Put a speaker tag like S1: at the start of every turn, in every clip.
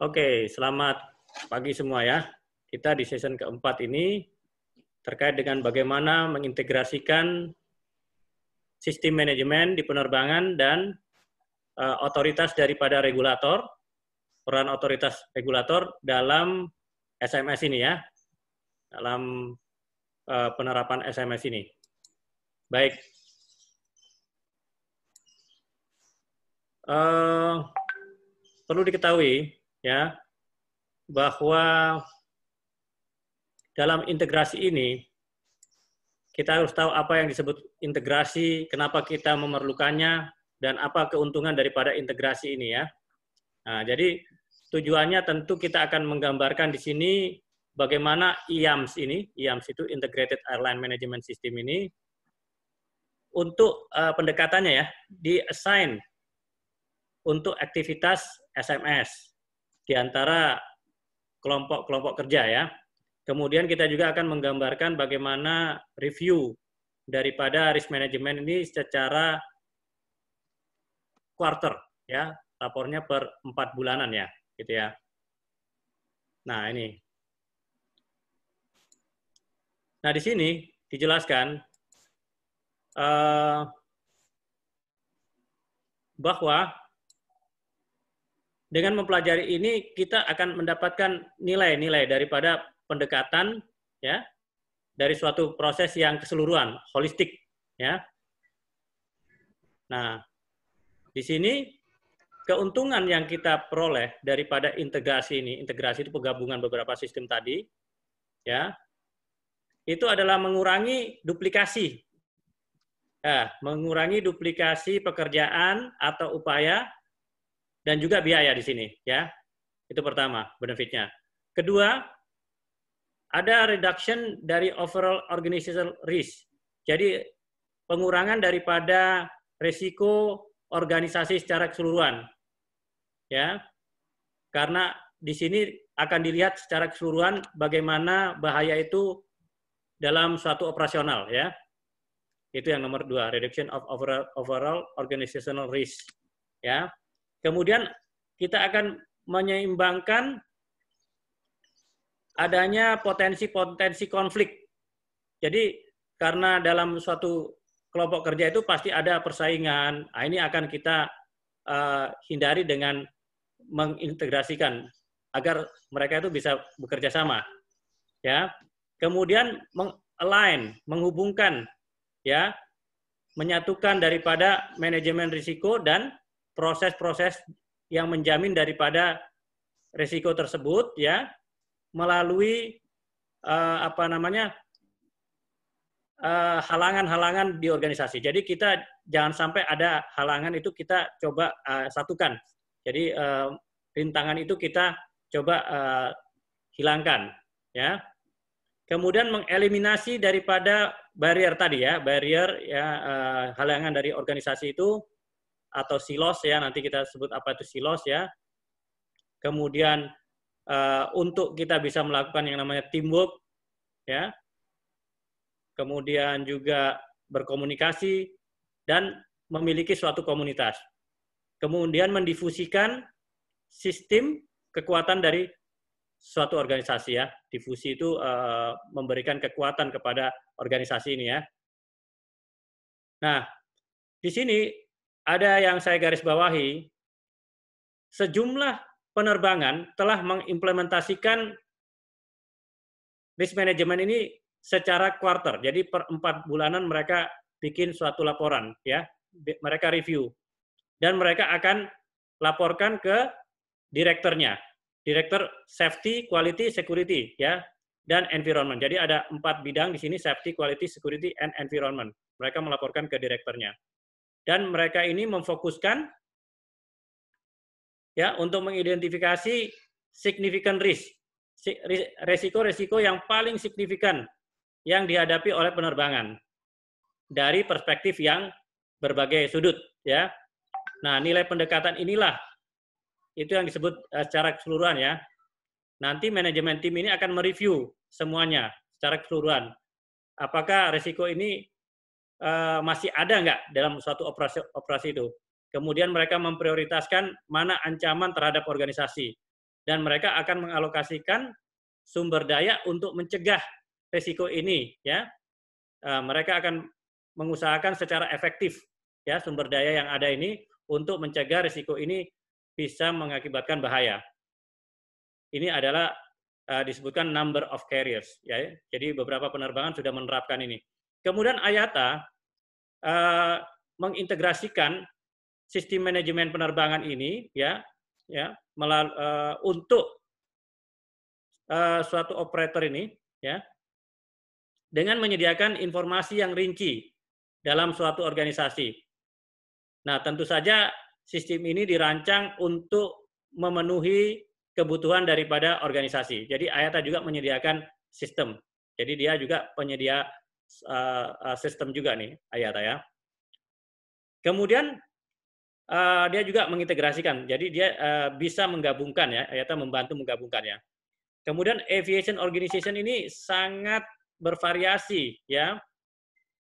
S1: Oke, selamat pagi semua ya. Kita di season keempat ini terkait dengan bagaimana mengintegrasikan sistem manajemen di penerbangan dan uh, otoritas daripada regulator, peran otoritas regulator dalam SMS ini ya, dalam uh, penerapan SMS ini. Baik. Uh, perlu diketahui ya bahwa dalam integrasi ini kita harus tahu apa yang disebut integrasi, kenapa kita memerlukannya, dan apa keuntungan daripada integrasi ini ya. Nah, jadi tujuannya tentu kita akan menggambarkan di sini bagaimana IAMS ini, IAMS itu Integrated Airline Management System ini, untuk uh, pendekatannya ya, di-assign untuk aktivitas SMS di antara kelompok-kelompok kerja ya. Kemudian kita juga akan menggambarkan bagaimana review daripada risk management ini secara quarter ya, lapornya per empat bulanan ya, gitu ya. Nah, ini. Nah, di sini dijelaskan uh, bahwa dengan mempelajari ini kita akan mendapatkan nilai-nilai daripada pendekatan ya dari suatu proses yang keseluruhan holistik ya nah di sini keuntungan yang kita peroleh daripada integrasi ini integrasi itu penggabungan beberapa sistem tadi ya itu adalah mengurangi duplikasi eh, mengurangi duplikasi pekerjaan atau upaya dan juga biaya di sini ya. Itu pertama benefitnya. Kedua, ada reduction dari overall organizational risk. Jadi pengurangan daripada resiko organisasi secara keseluruhan. Ya. Karena di sini akan dilihat secara keseluruhan bagaimana bahaya itu dalam suatu operasional ya. Itu yang nomor dua, reduction of overall, overall organizational risk. Ya. Kemudian kita akan menyeimbangkan adanya potensi-potensi konflik. Jadi karena dalam suatu kelompok kerja itu pasti ada persaingan. Nah, ini akan kita uh, hindari dengan mengintegrasikan agar mereka itu bisa bekerja sama. Ya. Kemudian align, menghubungkan ya, menyatukan daripada manajemen risiko dan proses-proses yang menjamin daripada risiko tersebut ya melalui uh, apa namanya eh, halangan-halangan uh, di organisasi. Jadi kita jangan sampai ada halangan itu kita coba uh, satukan. Jadi uh, rintangan itu kita coba uh, hilangkan, ya. Kemudian mengeliminasi daripada barrier tadi ya, barrier ya uh, halangan dari organisasi itu atau silos ya nanti kita sebut apa itu silos ya kemudian eh, untuk kita bisa melakukan yang namanya teamwork ya kemudian juga berkomunikasi dan memiliki suatu komunitas kemudian mendifusikan sistem kekuatan dari suatu organisasi ya difusi itu eh, memberikan kekuatan kepada organisasi ini ya nah di sini ada yang saya garis bawahi, sejumlah penerbangan telah mengimplementasikan risk management ini secara quarter. Jadi per empat bulanan mereka bikin suatu laporan, ya, mereka review dan mereka akan laporkan ke direkturnya, direktur safety, quality, security, ya, dan environment. Jadi ada empat bidang di sini safety, quality, security, and environment. Mereka melaporkan ke direkturnya dan mereka ini memfokuskan ya untuk mengidentifikasi significant risk resiko-resiko yang paling signifikan yang dihadapi oleh penerbangan dari perspektif yang berbagai sudut ya. Nah, nilai pendekatan inilah itu yang disebut eh, secara keseluruhan ya. Nanti manajemen tim ini akan mereview semuanya secara keseluruhan. Apakah resiko ini Eh, masih ada nggak dalam suatu operasi operasi itu. Kemudian mereka memprioritaskan mana ancaman terhadap organisasi dan mereka akan mengalokasikan sumber daya untuk mencegah risiko ini ya. Eh, mereka akan mengusahakan secara efektif ya sumber daya yang ada ini untuk mencegah risiko ini bisa mengakibatkan bahaya. Ini adalah eh, disebutkan number of carriers ya. Jadi beberapa penerbangan sudah menerapkan ini. Kemudian Ayata uh, mengintegrasikan sistem manajemen penerbangan ini ya ya melalui, uh, untuk uh, suatu operator ini ya dengan menyediakan informasi yang rinci dalam suatu organisasi. Nah, tentu saja sistem ini dirancang untuk memenuhi kebutuhan daripada organisasi. Jadi Ayata juga menyediakan sistem. Jadi dia juga penyedia uh, sistem juga nih Ayata ya. Kemudian uh, dia juga mengintegrasikan, jadi dia uh, bisa menggabungkan ya, Ayata membantu menggabungkan ya. Kemudian aviation organization ini sangat bervariasi ya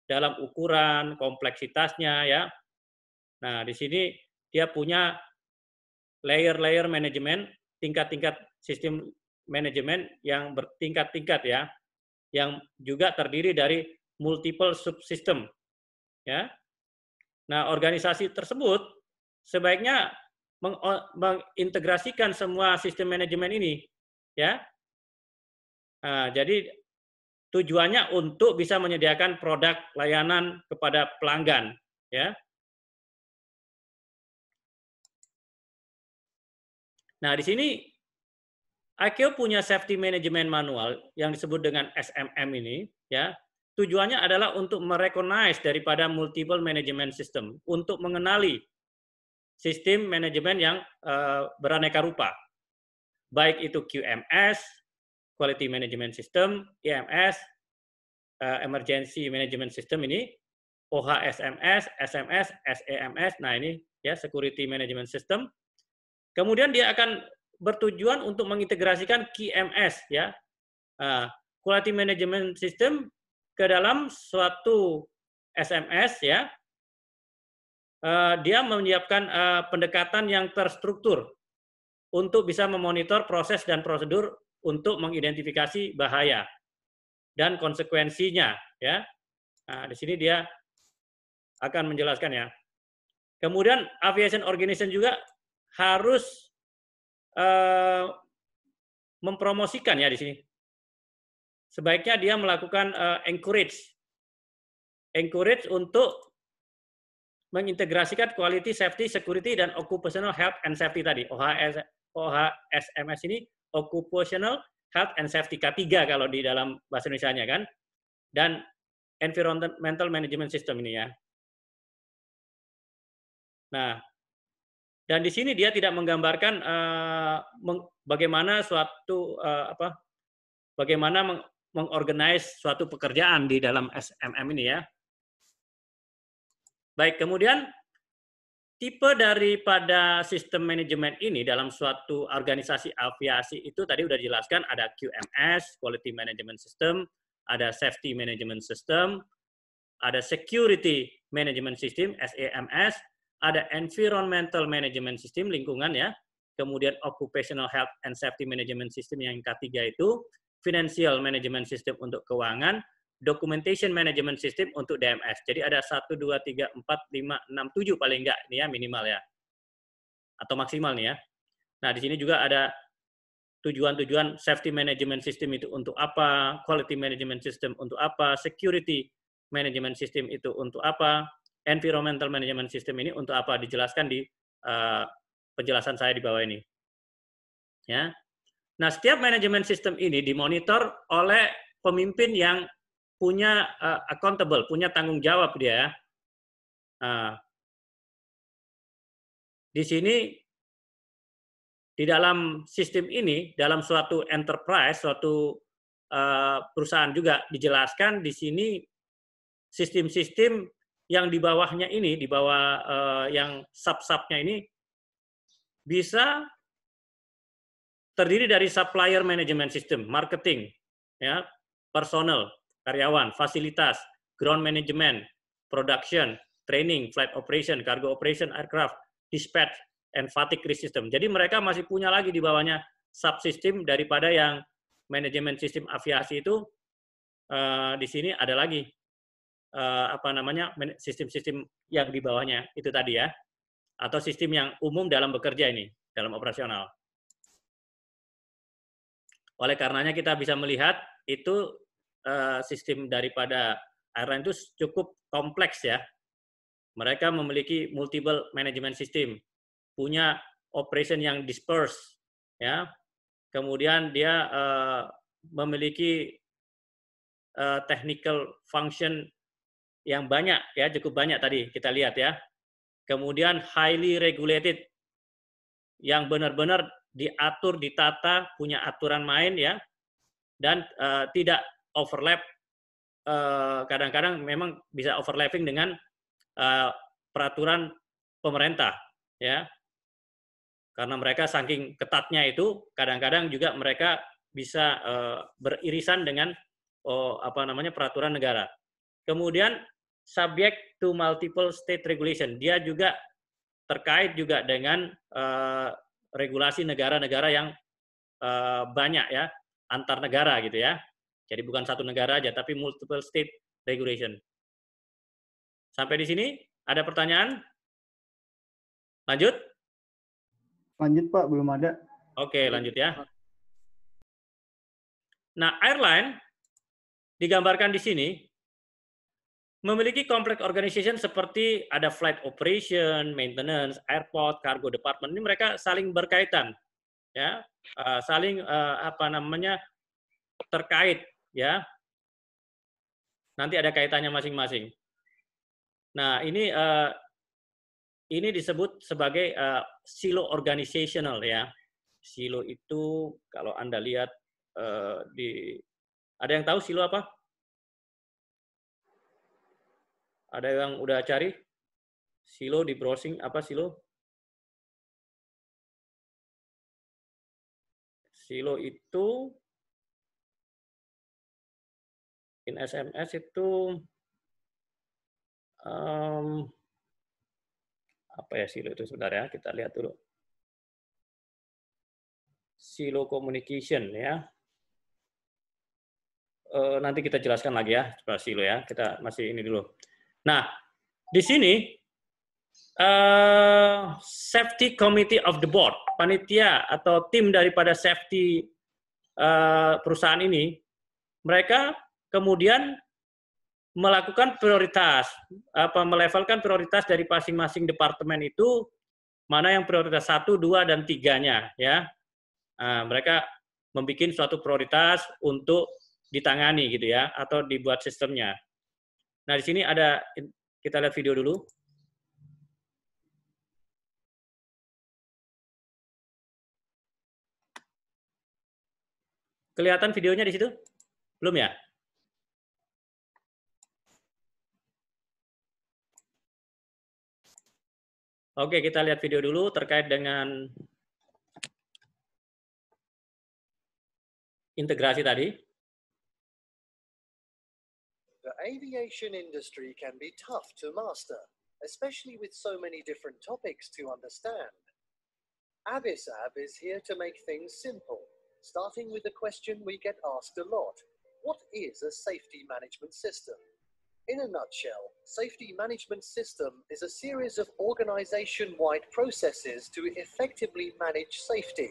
S1: dalam ukuran, kompleksitasnya ya. Nah, di sini dia punya layer-layer manajemen, tingkat-tingkat sistem manajemen yang bertingkat-tingkat ya yang juga terdiri dari multiple subsystem. Ya. Nah, organisasi tersebut sebaiknya mengintegrasikan semua sistem manajemen ini, ya. Nah, jadi tujuannya untuk bisa menyediakan produk layanan kepada pelanggan, ya. Nah, di sini IQ punya safety management manual yang disebut dengan SMM ini, ya. Tujuannya adalah untuk merekognize daripada multiple management system, untuk mengenali sistem manajemen yang uh, beraneka rupa. Baik itu QMS, Quality Management System, EMS, uh, eh, Emergency Management System ini, OHSMS, SMS, SEMS, nah ini ya Security Management System. Kemudian dia akan bertujuan untuk mengintegrasikan QMS ya uh, quality management system ke dalam suatu SMS ya uh, dia menyiapkan uh, pendekatan yang terstruktur untuk bisa memonitor proses dan prosedur untuk mengidentifikasi bahaya dan konsekuensinya ya nah, di sini dia akan menjelaskan ya kemudian aviation organization juga harus Eh, mempromosikan ya di sini. Sebaiknya dia melakukan uh, encourage, encourage untuk mengintegrasikan quality, safety, security, dan occupational health and safety tadi. OHS, OHSMS ini occupational health and safety K3 kalau di dalam bahasa Indonesia-nya kan. Dan environmental management system ini ya. Nah, dan di sini dia tidak menggambarkan uh, bagaimana suatu uh, apa bagaimana meng, mengorganize suatu pekerjaan di dalam SMM ini ya. Baik, kemudian tipe daripada sistem manajemen ini dalam suatu organisasi aviasi itu tadi sudah dijelaskan ada QMS, Quality Management System, ada Safety Management System, ada Security Management System, SAMS, e ada environmental management system lingkungan ya, kemudian occupational health and safety management system yang ketiga itu financial management system untuk keuangan, documentation management system untuk DMS. Jadi ada 1 2 3 4 5 6 7 paling enggak ini ya minimal ya. Atau maksimal nih ya. Nah, di sini juga ada tujuan-tujuan safety management system itu untuk apa, quality management system untuk apa, security management system itu untuk apa, environmental management system ini untuk apa dijelaskan di uh, penjelasan saya di bawah ini. Ya. Nah, setiap manajemen sistem ini dimonitor oleh pemimpin yang punya uh, accountable, punya tanggung jawab dia. Uh, di sini di dalam sistem ini, dalam suatu enterprise, suatu uh, perusahaan juga dijelaskan di sini sistem-sistem yang di bawahnya ini, di bawah uh, yang sub-subnya ini, bisa terdiri dari supplier management system, marketing, ya, personal, karyawan, fasilitas, ground management, production, training, flight operation, cargo operation, aircraft, dispatch, and fatigue risk system. Jadi mereka masih punya lagi di bawahnya subsistem daripada yang manajemen sistem aviasi itu uh, di sini ada lagi uh, apa namanya sistem-sistem yang di bawahnya itu tadi ya atau sistem yang umum dalam bekerja ini dalam operasional. Oleh karenanya kita bisa melihat itu uh, sistem daripada airline itu cukup kompleks ya. Mereka memiliki multiple management system, punya operation yang dispersed ya. Kemudian dia uh, memiliki uh, technical function yang banyak ya cukup banyak tadi kita lihat ya. Kemudian highly regulated yang benar-benar diatur, ditata, punya aturan main ya dan uh, tidak overlap eh, kadang-kadang uh, memang bisa overlapping dengan uh, peraturan pemerintah ya. Karena mereka saking ketatnya itu kadang-kadang juga mereka bisa uh, beririsan dengan oh, apa namanya peraturan negara. Kemudian subject to multiple state regulation. Dia juga terkait juga dengan uh, regulasi negara-negara yang uh, banyak ya, antar negara gitu ya. Jadi bukan satu negara aja tapi multiple state regulation. Sampai di sini ada pertanyaan? Lanjut?
S2: Lanjut Pak, belum ada. Oke,
S1: lanjut ya. Nah, airline digambarkan di sini memiliki kompleks organization seperti ada flight operation, maintenance, airport, cargo department ini mereka saling berkaitan ya uh, saling uh, apa namanya terkait ya nanti ada kaitannya masing-masing nah ini uh, ini disebut sebagai uh, silo organizational ya silo itu kalau anda lihat uh, di ada yang tahu silo apa Ada yang udah cari?
S2: Silo di browsing apa silo? Silo itu
S1: in SMS itu um, apa ya silo itu sebenarnya kita lihat dulu silo communication ya e, nanti kita jelaskan lagi ya silo ya kita masih ini dulu Nah, di sini uh, safety committee of the board, panitia atau tim daripada safety uh, perusahaan ini, mereka kemudian melakukan prioritas apa melevelkan prioritas dari masing-masing departemen itu mana yang prioritas satu, dua, dan tiganya ya. Nah, mereka membuat suatu prioritas untuk ditangani gitu ya atau dibuat sistemnya. Nah, di sini ada kita lihat video dulu.
S2: Kelihatan videonya di situ? Belum
S1: ya? Oke, kita lihat video dulu terkait dengan integrasi tadi.
S3: aviation industry can be tough to master, especially with so many different topics to understand. Abisab is here to make things simple, starting with the question we get asked a lot. What is a safety management system? In a nutshell, safety management system is a series of organization-wide processes to effectively manage safety,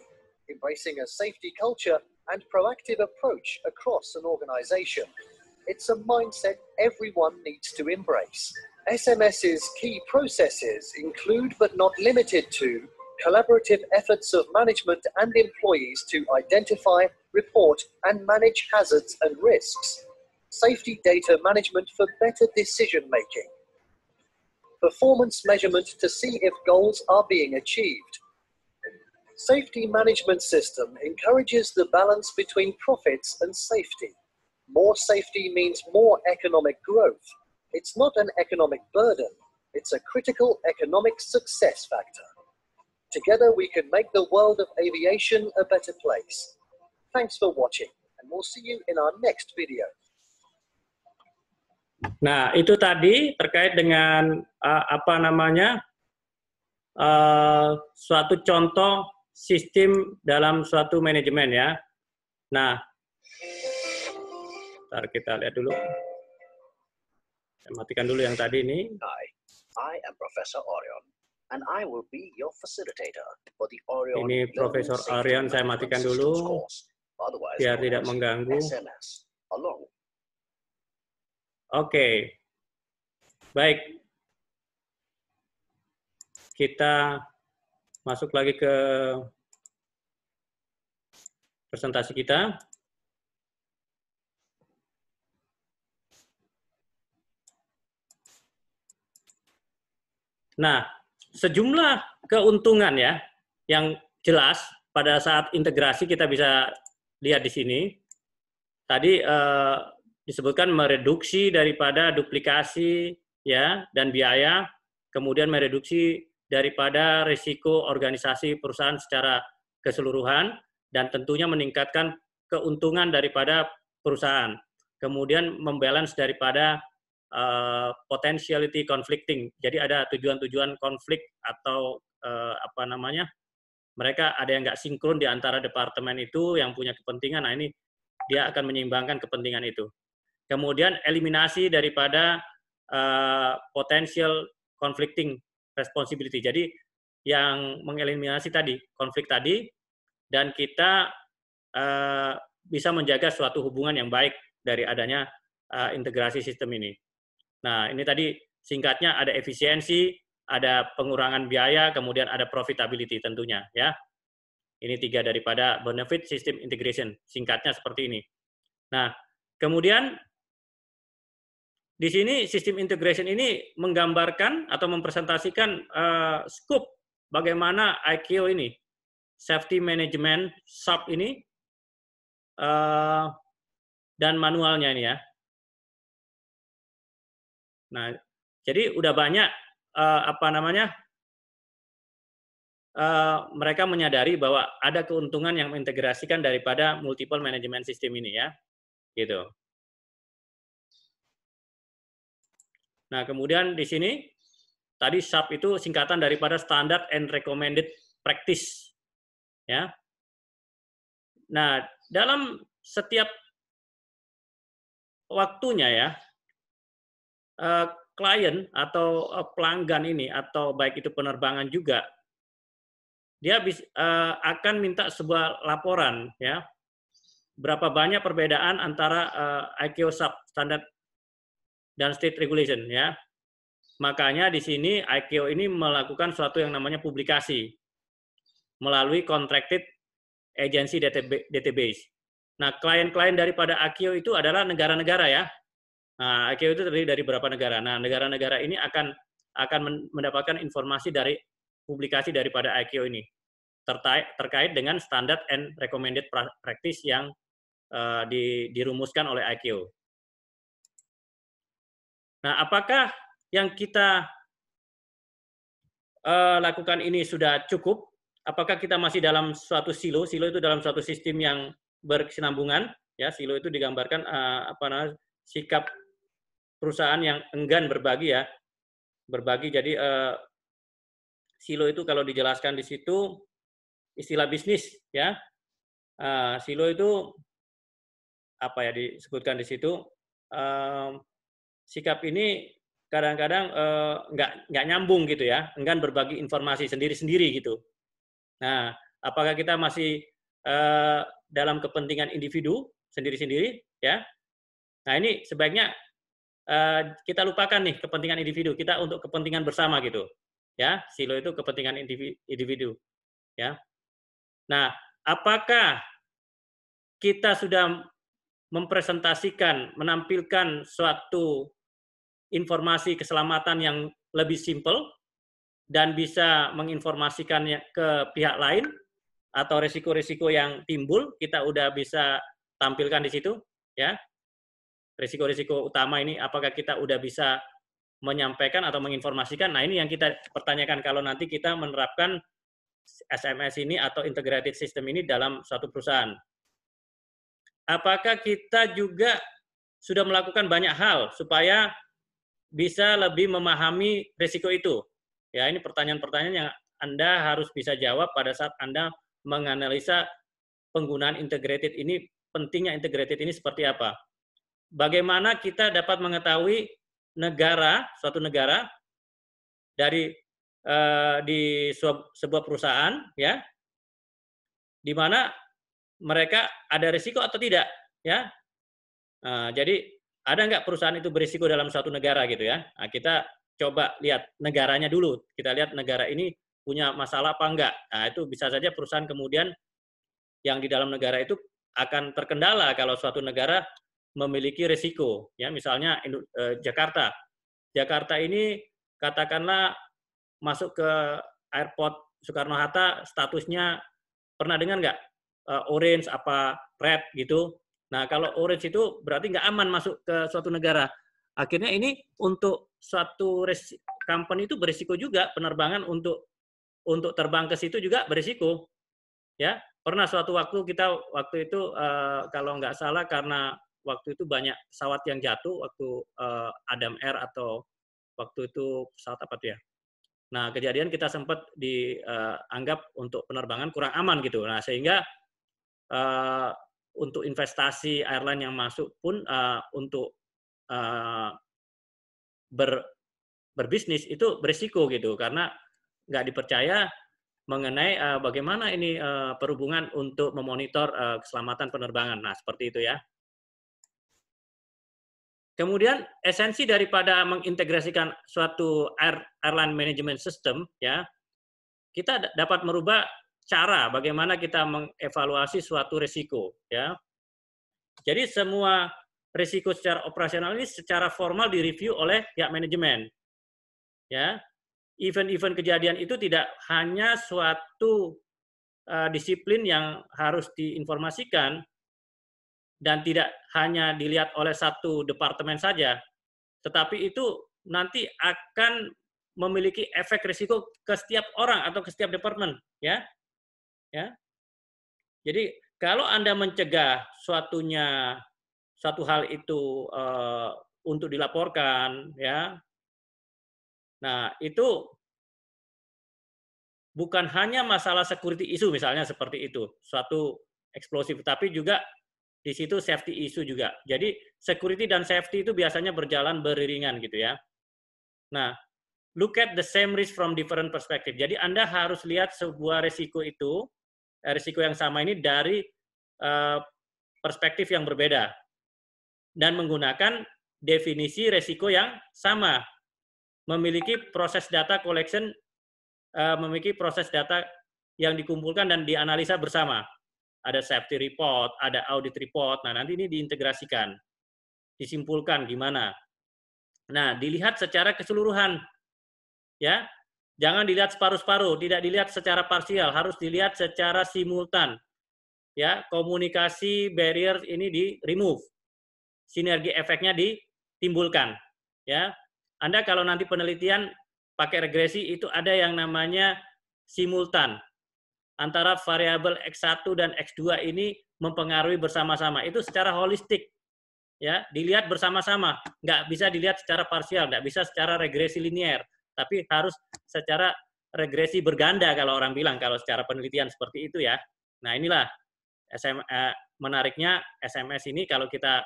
S3: embracing a safety culture and proactive approach across an organization. It's a mindset everyone needs to embrace. SMS's key processes include, but not limited to, collaborative efforts of management and employees to identify, report, and manage hazards and risks, safety data management for better decision making, performance measurement to see if goals are being achieved. Safety management system encourages the balance between profits and safety. More safety means more economic growth. It's not an economic burden, it's a critical economic success factor. Together we can make the world of aviation a better place. Thanks for watching and we'll see you in our next video.
S1: Nah, itu tadi terkait dengan uh, apa namanya uh, suatu contoh sistem dalam suatu manajemen ya. Nah, Ntar kita lihat dulu. Saya Matikan dulu yang tadi ini. Hi,
S2: I am Professor Orion and I will be your facilitator for the Orion. Ini
S3: Profesor Orion saya matikan
S1: dulu
S2: biar tidak mengganggu.
S1: Oke. Baik. Kita masuk lagi ke presentasi kita. Nah, sejumlah keuntungan ya yang jelas pada saat integrasi kita bisa lihat di sini. Tadi eh, disebutkan mereduksi daripada duplikasi ya dan biaya, kemudian mereduksi daripada risiko organisasi perusahaan secara keseluruhan dan tentunya meningkatkan keuntungan daripada perusahaan. Kemudian membalance daripada uh, potentiality conflicting. Jadi ada tujuan-tujuan konflik atau uh, apa namanya? Mereka ada yang nggak sinkron di antara departemen itu yang punya kepentingan. Nah ini dia akan menyeimbangkan kepentingan itu. Kemudian eliminasi daripada uh, potential conflicting responsibility. Jadi yang mengeliminasi tadi konflik tadi dan kita uh, bisa menjaga suatu hubungan yang baik dari adanya uh, integrasi sistem ini. Nah, ini tadi singkatnya ada efisiensi, ada pengurangan biaya, kemudian ada profitability tentunya ya. Ini tiga daripada benefit system integration, singkatnya seperti ini. Nah, kemudian di sini sistem integration ini menggambarkan atau mempresentasikan uh, scope bagaimana IKO ini, safety management sub ini, uh, dan manualnya ini ya. Nah, jadi udah banyak uh, apa namanya uh, mereka menyadari bahwa ada keuntungan yang mengintegrasikan daripada multiple management system ini ya, gitu. Nah, kemudian di sini tadi SAP itu singkatan daripada Standard and Recommended Practice. Ya. Nah, dalam setiap waktunya ya, Eh, klien atau eh, pelanggan ini atau baik itu penerbangan juga dia bis, uh, akan minta sebuah laporan ya berapa banyak perbedaan antara uh, ICAO sub standard dan state regulation ya makanya di sini ICAO ini melakukan suatu yang namanya publikasi melalui contracted agency database nah klien-klien daripada ICAO itu adalah negara-negara ya Nah, ICAO itu terdiri dari beberapa negara. Nah, negara-negara ini akan akan mendapatkan informasi dari publikasi daripada ICAO ini terkait terkait dengan standar and recommended practice yang uh, di, dirumuskan oleh ICAO. Nah, apakah yang kita uh, lakukan ini sudah cukup? Apakah kita masih dalam suatu silo? Silo itu dalam suatu sistem yang berkesinambungan, ya. Silo itu digambarkan uh, apa namanya sikap perusahaan yang enggan berbagi ya berbagi jadi eh, silo itu kalau dijelaskan di situ istilah bisnis ya eh, silo itu apa ya disebutkan di situ eh, sikap ini kadang-kadang eh, nggak nggak nyambung gitu ya enggan berbagi informasi sendiri-sendiri gitu nah apakah kita masih eh, dalam kepentingan individu sendiri-sendiri ya nah ini sebaiknya Eh, kita lupakan nih kepentingan individu kita untuk kepentingan bersama gitu ya silo itu kepentingan individu ya nah apakah kita sudah mempresentasikan menampilkan suatu informasi keselamatan yang lebih simpel dan bisa menginformasikannya ke pihak lain atau risiko-risiko yang timbul kita udah bisa tampilkan di situ ya risiko-risiko utama ini apakah kita udah bisa menyampaikan atau menginformasikan. Nah, ini yang kita pertanyakan kalau nanti kita menerapkan SMS ini atau integrated system ini dalam suatu perusahaan. Apakah kita juga sudah melakukan banyak hal supaya bisa lebih memahami risiko itu? Ya, ini pertanyaan-pertanyaan yang Anda harus bisa jawab pada saat Anda menganalisa penggunaan integrated ini, pentingnya integrated ini seperti apa bagaimana kita dapat mengetahui negara, suatu negara dari uh, di sebuah, sebuah perusahaan ya. Di mana mereka ada risiko atau tidak ya uh, jadi ada nggak perusahaan itu berisiko dalam suatu negara gitu ya nah, kita coba lihat negaranya dulu kita lihat negara ini punya masalah apa enggak nah, itu bisa saja perusahaan kemudian yang di dalam negara itu akan terkendala kalau suatu negara memiliki risiko. Ya, misalnya eh, Jakarta. Jakarta ini katakanlah masuk ke airport Soekarno-Hatta statusnya pernah dengar nggak? Eh, orange apa red gitu. Nah, kalau orange itu berarti nggak aman masuk ke suatu negara. Akhirnya ini untuk suatu company itu berisiko juga penerbangan untuk untuk terbang ke situ juga berisiko. Ya, pernah suatu waktu kita waktu itu eh, kalau nggak salah karena waktu itu banyak pesawat yang jatuh waktu uh, Adam Air atau waktu itu pesawat apa tuh ya? Nah, kejadian kita sempat dianggap eh, uh, untuk penerbangan kurang aman gitu. Nah, sehingga uh, untuk investasi airline yang masuk pun uh, untuk uh, ber, berbisnis itu berisiko gitu karena nggak dipercaya mengenai uh, bagaimana ini uh, perhubungan untuk memonitor uh, keselamatan penerbangan. Nah, seperti itu ya. Kemudian esensi daripada mengintegrasikan suatu airline management system ya, kita dapat merubah cara bagaimana kita mengevaluasi suatu risiko ya. Jadi semua risiko secara operasional ini secara formal direview oleh pihak manajemen. Ya. Event-event kejadian itu tidak hanya suatu uh, disiplin yang harus diinformasikan, dan tidak hanya dilihat oleh satu departemen saja, tetapi itu nanti akan memiliki efek risiko ke setiap orang atau ke setiap departemen, ya. Ya. Jadi kalau Anda mencegah suatunya satu hal itu uh, untuk dilaporkan, ya. Nah, itu bukan hanya masalah security issue misalnya seperti itu, suatu eksplosif, tapi juga di situ safety issue juga. Jadi security dan safety itu biasanya berjalan beriringan gitu ya. Nah, look at the same risk from different perspective. Jadi Anda harus lihat sebuah risiko itu, eh, risiko yang sama ini dari eh, perspektif yang berbeda dan menggunakan definisi risiko yang sama. Memiliki proses data collection, eh, memiliki proses data yang dikumpulkan dan dianalisa bersama ada safety report, ada audit report. Nah, nanti ini diintegrasikan, disimpulkan gimana. Nah, dilihat secara keseluruhan. Ya. Jangan dilihat separuh-separuh, tidak dilihat secara parsial, harus dilihat secara simultan. Ya, komunikasi barrier ini di remove. Sinergi efeknya ditimbulkan, ya. Anda kalau nanti penelitian pakai regresi itu ada yang namanya simultan antara variabel X1 dan X2 ini mempengaruhi bersama-sama. Itu secara holistik. Ya, dilihat bersama-sama, nggak bisa dilihat secara parsial, nggak bisa secara regresi linier, tapi harus secara regresi berganda kalau orang bilang kalau secara penelitian seperti itu ya. Nah, inilah SM, eh, menariknya SMS ini kalau kita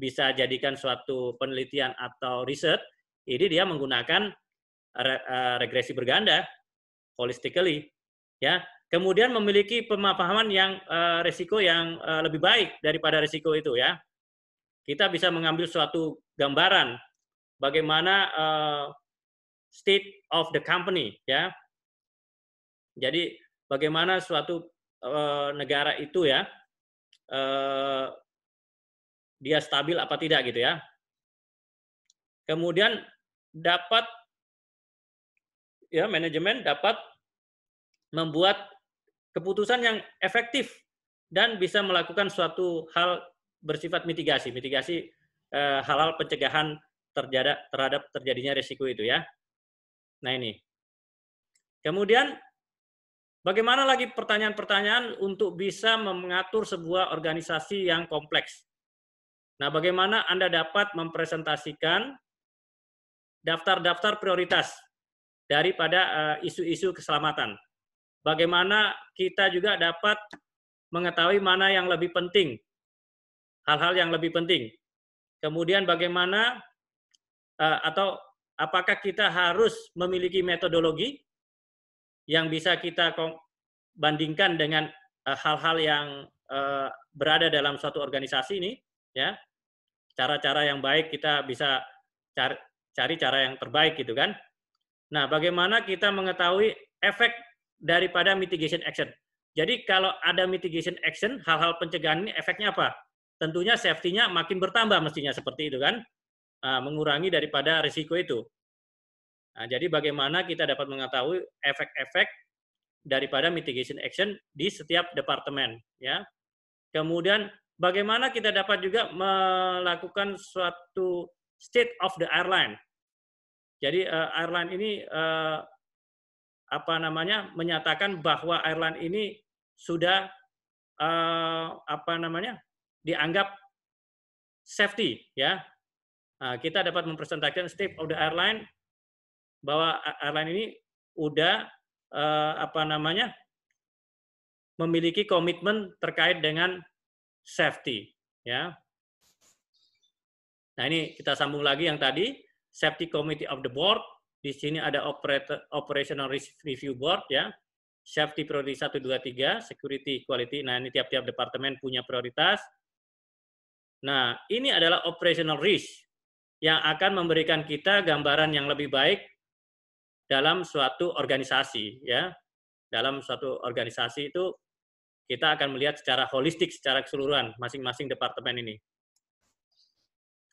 S1: bisa jadikan suatu penelitian atau riset, ini dia menggunakan re, eh, regresi berganda holistically ya kemudian memiliki pemahaman yang uh, eh, risiko yang uh, lebih baik daripada risiko itu ya. Kita bisa mengambil suatu gambaran bagaimana uh, state of the company ya. Jadi bagaimana suatu uh, negara itu ya uh, dia stabil apa tidak gitu ya. Kemudian dapat ya manajemen dapat membuat keputusan yang efektif dan bisa melakukan suatu hal bersifat mitigasi, mitigasi eh, halal pencegahan terjada, terhadap terjadinya risiko itu ya. Nah ini. Kemudian bagaimana lagi pertanyaan-pertanyaan untuk bisa mengatur sebuah organisasi yang kompleks? Nah, bagaimana Anda dapat mempresentasikan daftar-daftar prioritas daripada eh, isu-isu keselamatan? bagaimana kita juga dapat mengetahui mana yang lebih penting, hal-hal yang lebih penting. Kemudian bagaimana eh, atau apakah kita harus memiliki metodologi yang bisa kita bandingkan dengan eh, hal-hal yang eh, berada dalam suatu organisasi ini, ya cara-cara yang baik kita bisa cari, cari cara yang terbaik gitu kan. Nah, bagaimana kita mengetahui efek daripada mitigation action. Jadi kalau ada mitigation action, hal-hal pencegahan ini efeknya apa? Tentunya safety-nya makin bertambah mestinya seperti itu kan, ah, mengurangi daripada risiko itu. Nah, jadi bagaimana kita dapat mengetahui efek-efek daripada mitigation action di setiap departemen, ya. Kemudian bagaimana kita dapat juga melakukan suatu state of the airline. Jadi eh, airline ini eh, apa namanya menyatakan bahwa airline ini sudah uh, apa namanya dianggap safety ya nah, kita dapat mempresentasikan step of the airline bahwa airline ini udah uh, apa namanya memiliki komitmen terkait dengan safety ya nah ini kita sambung lagi yang tadi safety committee of the board di sini ada operator, operational risk review board ya. Safety priority 1 2 3, security quality. Nah, ini tiap-tiap departemen punya prioritas. Nah, ini adalah operational risk yang akan memberikan kita gambaran yang lebih baik dalam suatu organisasi ya. Dalam suatu organisasi itu kita akan melihat secara holistik, secara keseluruhan masing-masing departemen ini.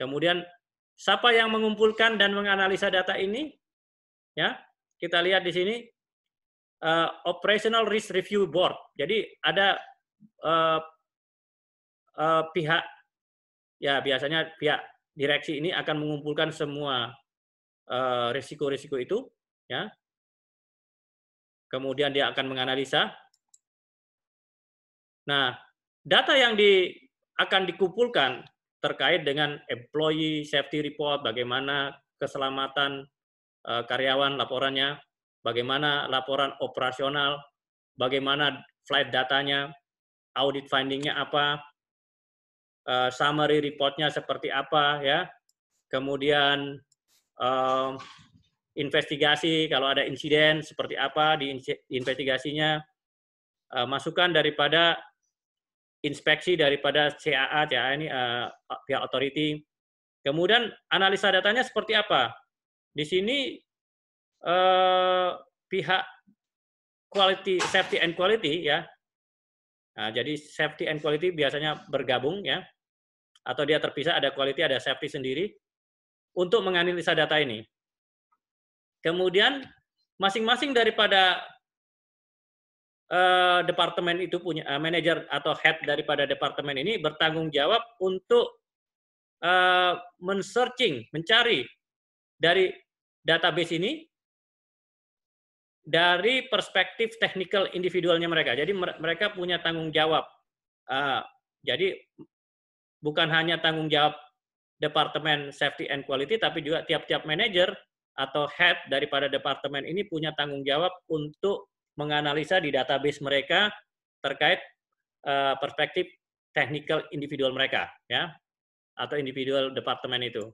S1: Kemudian, siapa yang mengumpulkan dan menganalisa data ini? ya kita lihat di sini uh, operational risk review board jadi ada uh, uh, pihak ya biasanya pihak direksi ini akan mengumpulkan semua risiko-risiko uh, itu ya kemudian dia akan menganalisa nah data yang di akan dikumpulkan terkait dengan employee safety report bagaimana keselamatan Eh, karyawan laporannya, bagaimana laporan operasional, bagaimana flight datanya, audit findingnya apa, eh, summary reportnya seperti apa, ya, kemudian eh, investigasi kalau ada insiden seperti apa di investigasinya, masukan daripada inspeksi daripada CAA, CAA ini pihak authority. Kemudian analisa datanya seperti apa? Di sini eh, pihak quality safety and quality ya. Nah, jadi safety and quality biasanya bergabung ya. Atau dia terpisah ada quality ada safety sendiri untuk menganalisa data ini. Kemudian masing-masing daripada eh, departemen itu punya eh, manajer atau head daripada departemen ini bertanggung jawab untuk eh, men-searching, mencari dari database ini dari perspektif technical individualnya mereka. Jadi mereka punya tanggung jawab. Ah, jadi bukan hanya tanggung jawab departemen safety and quality, tapi juga tiap-tiap manager atau head daripada departemen ini punya tanggung jawab untuk menganalisa di database mereka terkait eh, perspektif technical individual mereka, ya, atau individual departemen itu.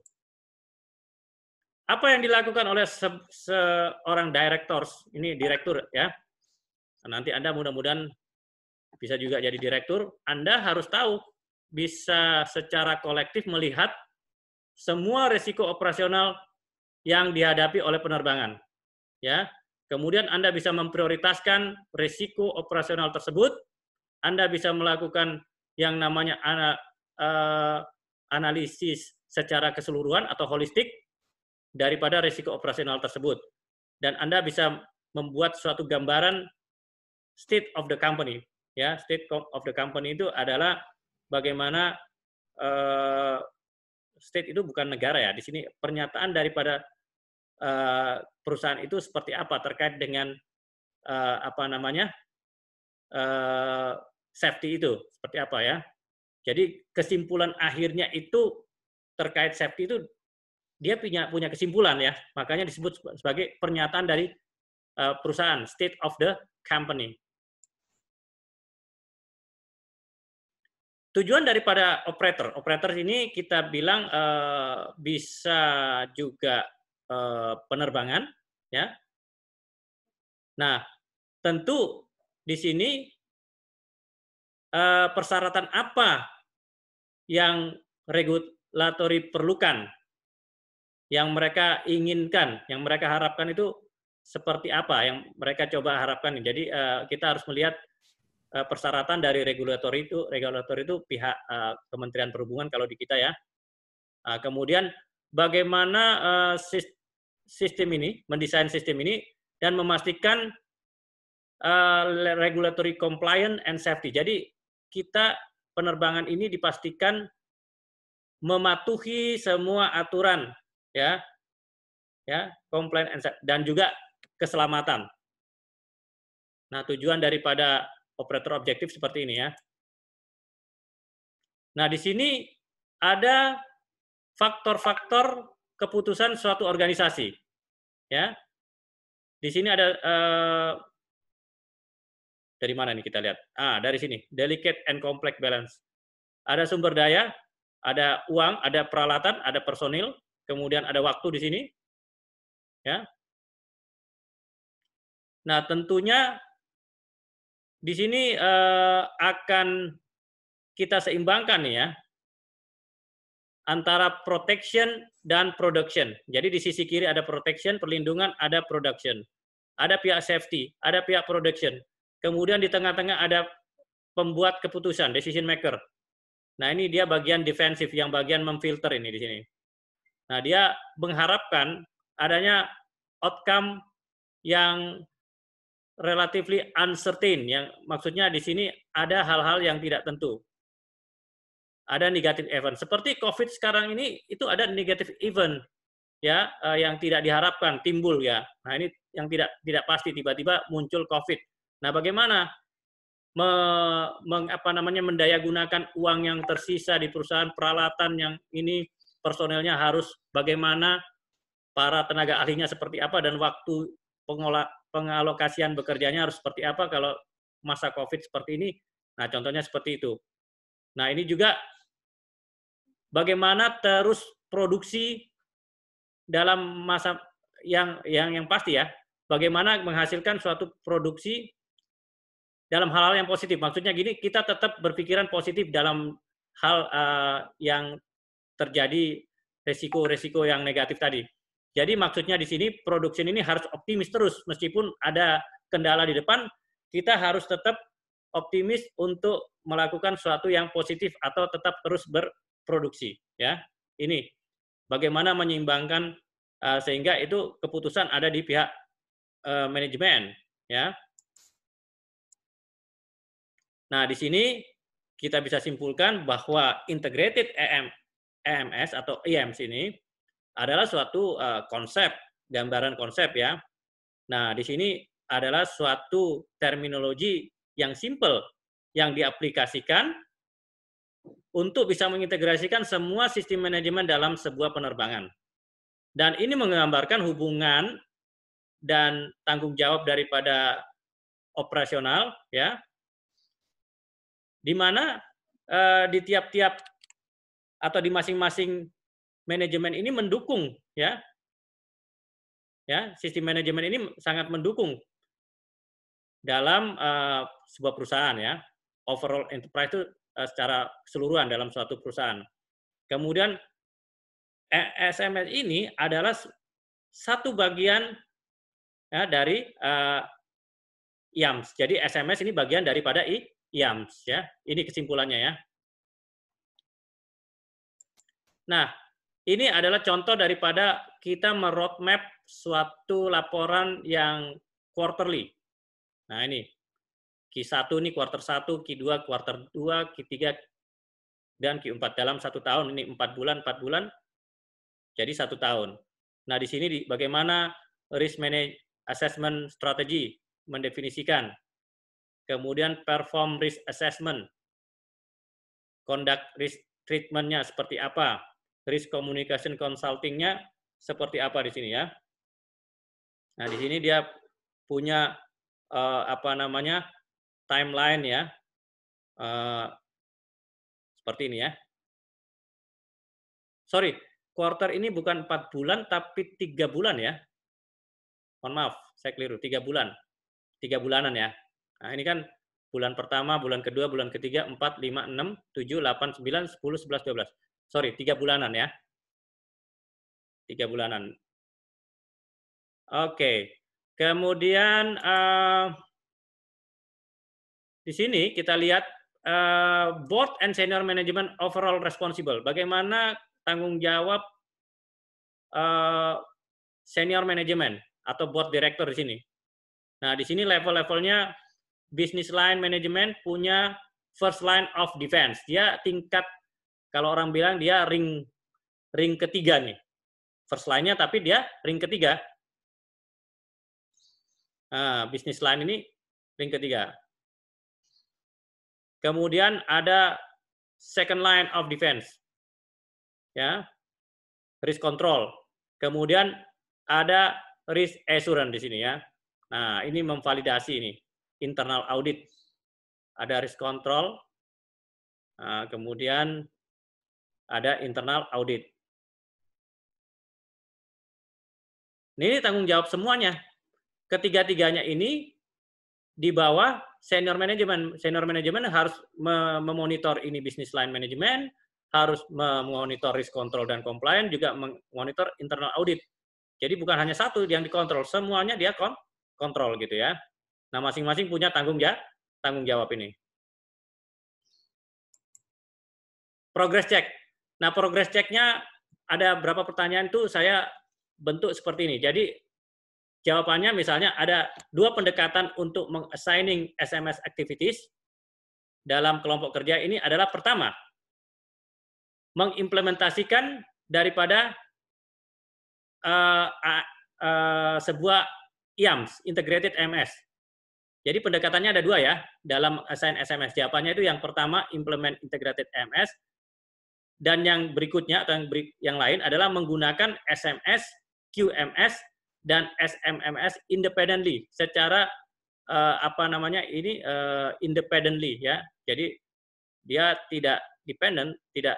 S1: Apa yang dilakukan oleh se seorang direktur, ini direktur ya, nanti Anda mudah-mudahan bisa juga jadi direktur, Anda harus tahu bisa secara kolektif melihat semua resiko operasional yang dihadapi oleh penerbangan. Ya. Kemudian Anda bisa memprioritaskan resiko operasional tersebut, Anda bisa melakukan yang namanya ana, uh, analisis secara keseluruhan atau holistik, daripada risiko operasional tersebut. Dan Anda bisa membuat suatu gambaran state of the company. Ya, state of the company itu adalah bagaimana uh, state itu bukan negara ya. Di sini pernyataan daripada uh, perusahaan itu seperti apa terkait dengan uh, apa namanya uh, safety itu seperti apa ya. Jadi kesimpulan akhirnya itu terkait safety itu dia punya punya kesimpulan ya, makanya disebut sebagai pernyataan dari uh, perusahaan, state of the company. Tujuan daripada operator, operator ini kita bilang uh, bisa juga uh, penerbangan, ya. Nah, tentu di sini uh, persyaratan apa yang regulatori perlukan yang mereka inginkan, yang mereka harapkan itu seperti apa yang mereka coba harapkan. Jadi eh, kita harus melihat eh, persyaratan dari regulator itu, regulator itu pihak eh, Kementerian Perhubungan kalau di kita ya. kemudian bagaimana sistem ini, mendesain sistem ini dan memastikan regulatory compliance and safety. Jadi kita penerbangan ini dipastikan mematuhi semua aturan ya ya komplain dan juga keselamatan nah tujuan daripada operator objektif seperti ini ya nah di sini ada faktor-faktor keputusan suatu organisasi ya di sini ada eh, dari mana nih kita lihat ah dari sini delicate and complex balance ada sumber daya ada uang ada peralatan ada personil kemudian ada waktu di sini. Ya. Nah, tentunya di sini eh, akan kita seimbangkan nih ya antara protection dan production. Jadi di sisi kiri ada protection, perlindungan, ada production. Ada pihak safety, ada pihak production. Kemudian di tengah-tengah ada pembuat keputusan, decision maker. Nah, ini dia bagian defensif yang bagian memfilter ini di sini. Nah, dia mengharapkan adanya outcome yang relatively uncertain, yang maksudnya di sini ada hal-hal yang tidak tentu. Ada negatif event. Seperti COVID sekarang ini itu ada negatif event ya eh, yang tidak diharapkan timbul ya. Nah, ini yang tidak tidak pasti tiba-tiba muncul COVID. Nah, bagaimana me, meng, apa namanya mendayagunakan uang yang tersisa di perusahaan peralatan yang ini personelnya harus bagaimana, para tenaga ahlinya seperti apa, dan waktu pengolah, pengalokasian bekerjanya harus seperti apa kalau masa COVID seperti ini. Nah, contohnya seperti itu. Nah, ini juga bagaimana terus produksi dalam masa yang yang yang pasti ya. Bagaimana menghasilkan suatu produksi dalam hal-hal yang positif. Maksudnya gini, kita tetap berpikiran positif dalam hal uh, yang terjadi resiko-resiko yang negatif tadi. Jadi maksudnya di sini produksi ini harus optimis terus meskipun ada kendala di depan, kita harus tetap optimis untuk melakukan sesuatu yang positif atau tetap terus berproduksi ya. Ini bagaimana menyeimbangkan uh, sehingga itu keputusan ada di pihak uh, manajemen ya. Nah, di sini kita bisa simpulkan bahwa integrated EM EMS atau EMS ini adalah suatu uh, konsep, gambaran konsep ya. Nah, di sini adalah suatu terminologi yang simple yang diaplikasikan untuk bisa mengintegrasikan semua sistem manajemen dalam sebuah penerbangan. Dan ini menggambarkan hubungan dan tanggung jawab daripada operasional ya. Di mana uh, di tiap-tiap atau di masing-masing manajemen ini mendukung ya ya sistem manajemen ini sangat mendukung dalam uh, sebuah perusahaan ya overall enterprise itu uh, secara keseluruhan dalam suatu perusahaan kemudian SMS ini adalah satu bagian ya, dari uh, eh, IAMS jadi SMS ini bagian daripada IAMS ya ini kesimpulannya ya Nah, ini adalah contoh daripada kita merotmap suatu laporan yang quarterly. Nah, ini Q1 ini quarter 1, Q2 quarter 2, Q3 dan Q4 dalam satu tahun ini 4 bulan, 4 bulan jadi satu tahun. Nah, di sini bagaimana risk manage assessment strategy mendefinisikan. Kemudian perform risk assessment. Conduct risk treatment-nya seperti apa? risk communication consultingnya seperti apa di sini ya. Nah, di sini dia punya eh, apa namanya timeline ya. Eh, seperti ini ya. Sorry, quarter ini bukan 4 bulan tapi 3 bulan ya. Mohon maaf, saya keliru, 3 bulan. 3 bulanan ya. Nah, ini kan bulan pertama, bulan kedua, bulan ketiga, 4, 5, 6, 7, 8, 9, 10, 11, 12 sorry, tiga bulanan ya. Tiga bulanan. Oke. Okay. Kemudian uh, di sini kita lihat uh, board and senior management overall responsible. Bagaimana tanggung jawab uh, senior management atau board director di sini. Nah, di sini level-levelnya business line management punya first line of defense. Dia tingkat kalau orang bilang dia ring ring ketiga nih. First line-nya tapi dia ring ketiga. Nah, bisnis line ini ring ketiga. Kemudian ada second line of defense. Ya. Risk control. Kemudian ada risk assurance di sini ya. Nah, ini memvalidasi ini internal audit. Ada risk control, nah, kemudian ada internal audit. Ini tanggung jawab semuanya. Ketiga-tiganya ini di bawah senior manajemen. Senior manajemen harus memonitor ini bisnis line manajemen, harus memonitor risk control dan compliance, juga memonitor internal audit. Jadi bukan hanya satu yang dikontrol, semuanya dia kontrol gitu ya. Nah, masing-masing punya tanggung jawab tanggung jawab ini. Progress check. Nah, progress check ada berapa pertanyaan tuh saya bentuk seperti ini. Jadi jawabannya misalnya ada dua pendekatan untuk meng-assigning SMS activities dalam kelompok kerja ini adalah pertama, mengimplementasikan daripada uh, uh, sebuah IAMS, Integrated MS. Jadi pendekatannya ada dua ya dalam assign SMS. Jawabannya itu yang pertama implement integrated MS, dan yang berikutnya atau yang, beri, yang lain adalah menggunakan SMS, QMS, dan SMMS independently secara uh, apa namanya ini uh, independently ya. Jadi dia tidak dependent, tidak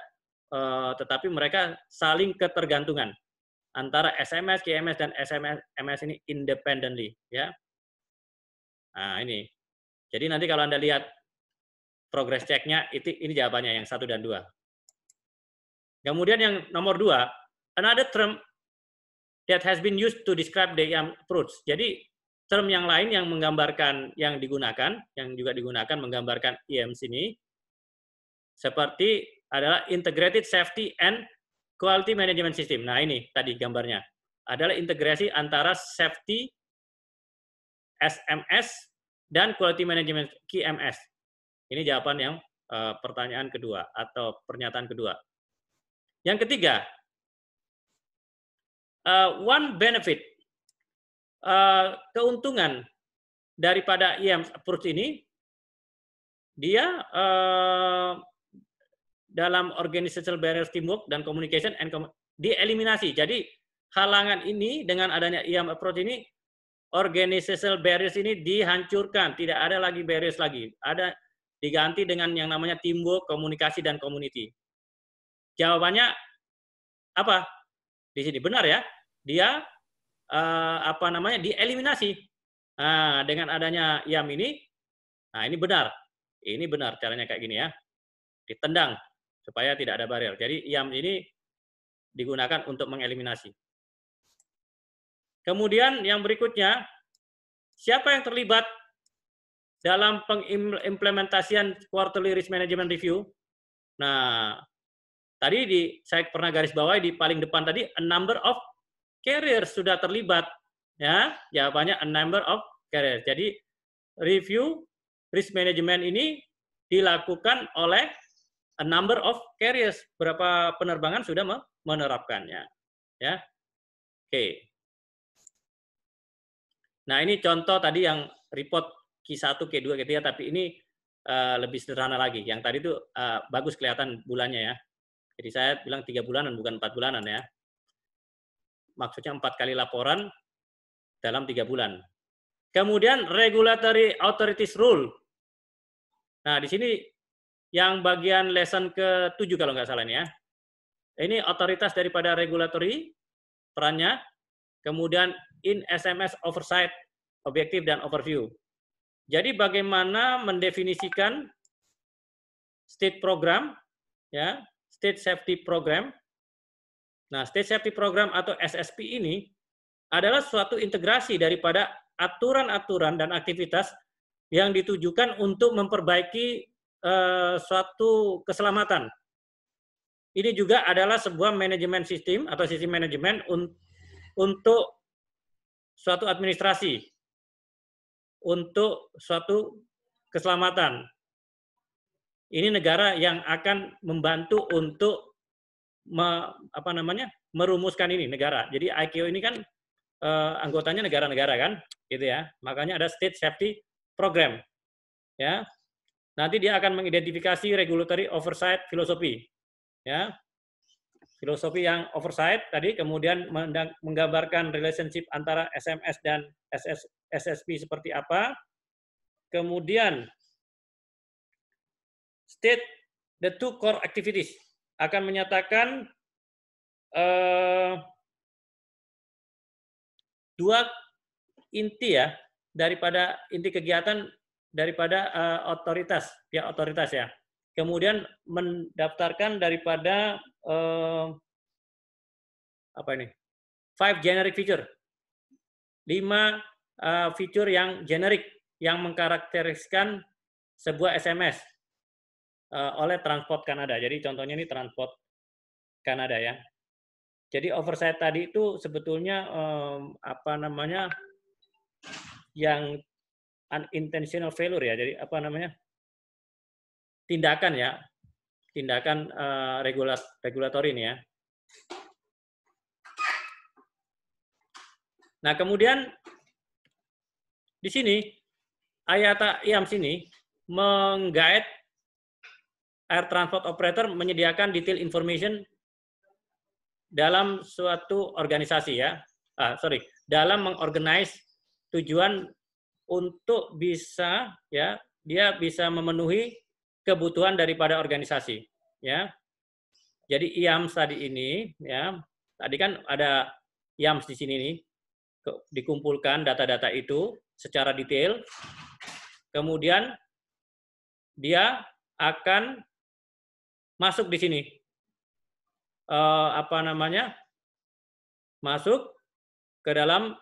S1: uh, tetapi mereka saling ketergantungan antara SMS, QMS dan SMMS ini independently ya. Nah, ini. Jadi nanti kalau Anda lihat progress checknya, itu ini jawabannya yang satu dan dua. Kemudian yang nomor dua, another term that has been used to describe the fruits. Jadi term yang lain yang menggambarkan yang digunakan, yang juga digunakan menggambarkan IM e ini seperti adalah integrated safety and quality management system. Nah ini tadi gambarnya adalah integrasi antara safety SMS dan quality management QMS. Ini jawaban yang eh, pertanyaan kedua atau pernyataan kedua. Yang ketiga, uh, one benefit uh, keuntungan daripada IAM e approach ini dia uh, dalam organizational barriers teamwork dan communication and com dieliminasi. Jadi halangan ini dengan adanya IAM e approach ini organizational barriers ini dihancurkan, tidak ada lagi barriers lagi. Ada diganti dengan yang namanya teamwork, komunikasi dan community. Jawabannya apa? Di sini benar ya. Dia eh, apa namanya? dieliminasi. Nah, dengan adanya yam ini, nah ini benar. Ini benar caranya kayak gini ya. Ditendang supaya tidak ada barrier Jadi yam ini digunakan untuk mengeliminasi. Kemudian yang berikutnya, siapa yang terlibat dalam pengimplementasian quarterly risk management review? Nah, Tadi di, saya pernah garis bawahi di paling depan tadi, a number of carriers sudah terlibat. Ya, jawabannya a number of carriers. Jadi review risk management ini dilakukan oleh a number of carriers. Berapa penerbangan sudah menerapkannya. Ya, oke. Nah ini contoh tadi yang report Q1, Q2, Q3, tapi ini uh, lebih sederhana lagi. Yang tadi itu uh, eh, bagus kelihatan bulannya ya. Jadi saya bilang tiga bulanan, bukan empat bulanan ya. Maksudnya empat kali laporan dalam tiga bulan. Kemudian regulatory authorities rule. Nah, di sini yang bagian lesson ke-7 kalau nggak salah ini ya. Ini otoritas daripada regulatory perannya, kemudian in SMS oversight, objektif dan overview. Jadi bagaimana mendefinisikan state program ya State Safety Program. Nah, State Safety Program atau SSP ini adalah suatu integrasi daripada aturan-aturan dan aktivitas yang ditujukan untuk memperbaiki uh, suatu keselamatan. Ini juga adalah sebuah manajemen sistem atau sistem manajemen un untuk suatu administrasi, untuk suatu keselamatan ini negara yang akan membantu untuk me, apa namanya merumuskan ini negara. Jadi ICAO ini kan uh, anggotanya negara-negara kan, gitu ya. Makanya ada State Safety Program, ya. Nanti dia akan mengidentifikasi regulatory oversight filosofi, ya. Filosofi yang oversight tadi kemudian menggambarkan relationship antara SMS dan SS, SSP seperti apa. Kemudian state the two core activities akan menyatakan uh, dua inti ya daripada inti kegiatan daripada uh, otoritas ya otoritas ya kemudian mendaftarkan daripada uh, apa ini five generic feature lima uh, feature yang generic yang mengkarakteriskan sebuah SMS Eh, oleh Transport Kanada. Jadi contohnya ini Transport Kanada ya. Jadi oversight tadi itu sebetulnya um, apa namanya yang unintentional failure ya. Jadi apa namanya tindakan ya, tindakan uh, eh, regulat regulator ini ya. Nah kemudian di sini Ayata Iam sini menggait air transport operator menyediakan detail information dalam suatu organisasi ya. Ah, sorry, dalam mengorganize tujuan untuk bisa ya dia bisa memenuhi kebutuhan daripada organisasi ya. Jadi IAMS tadi ini ya, tadi kan ada IAMS di sini nih dikumpulkan data-data itu secara detail. Kemudian dia akan masuk di sini. Eh, apa namanya? Masuk ke dalam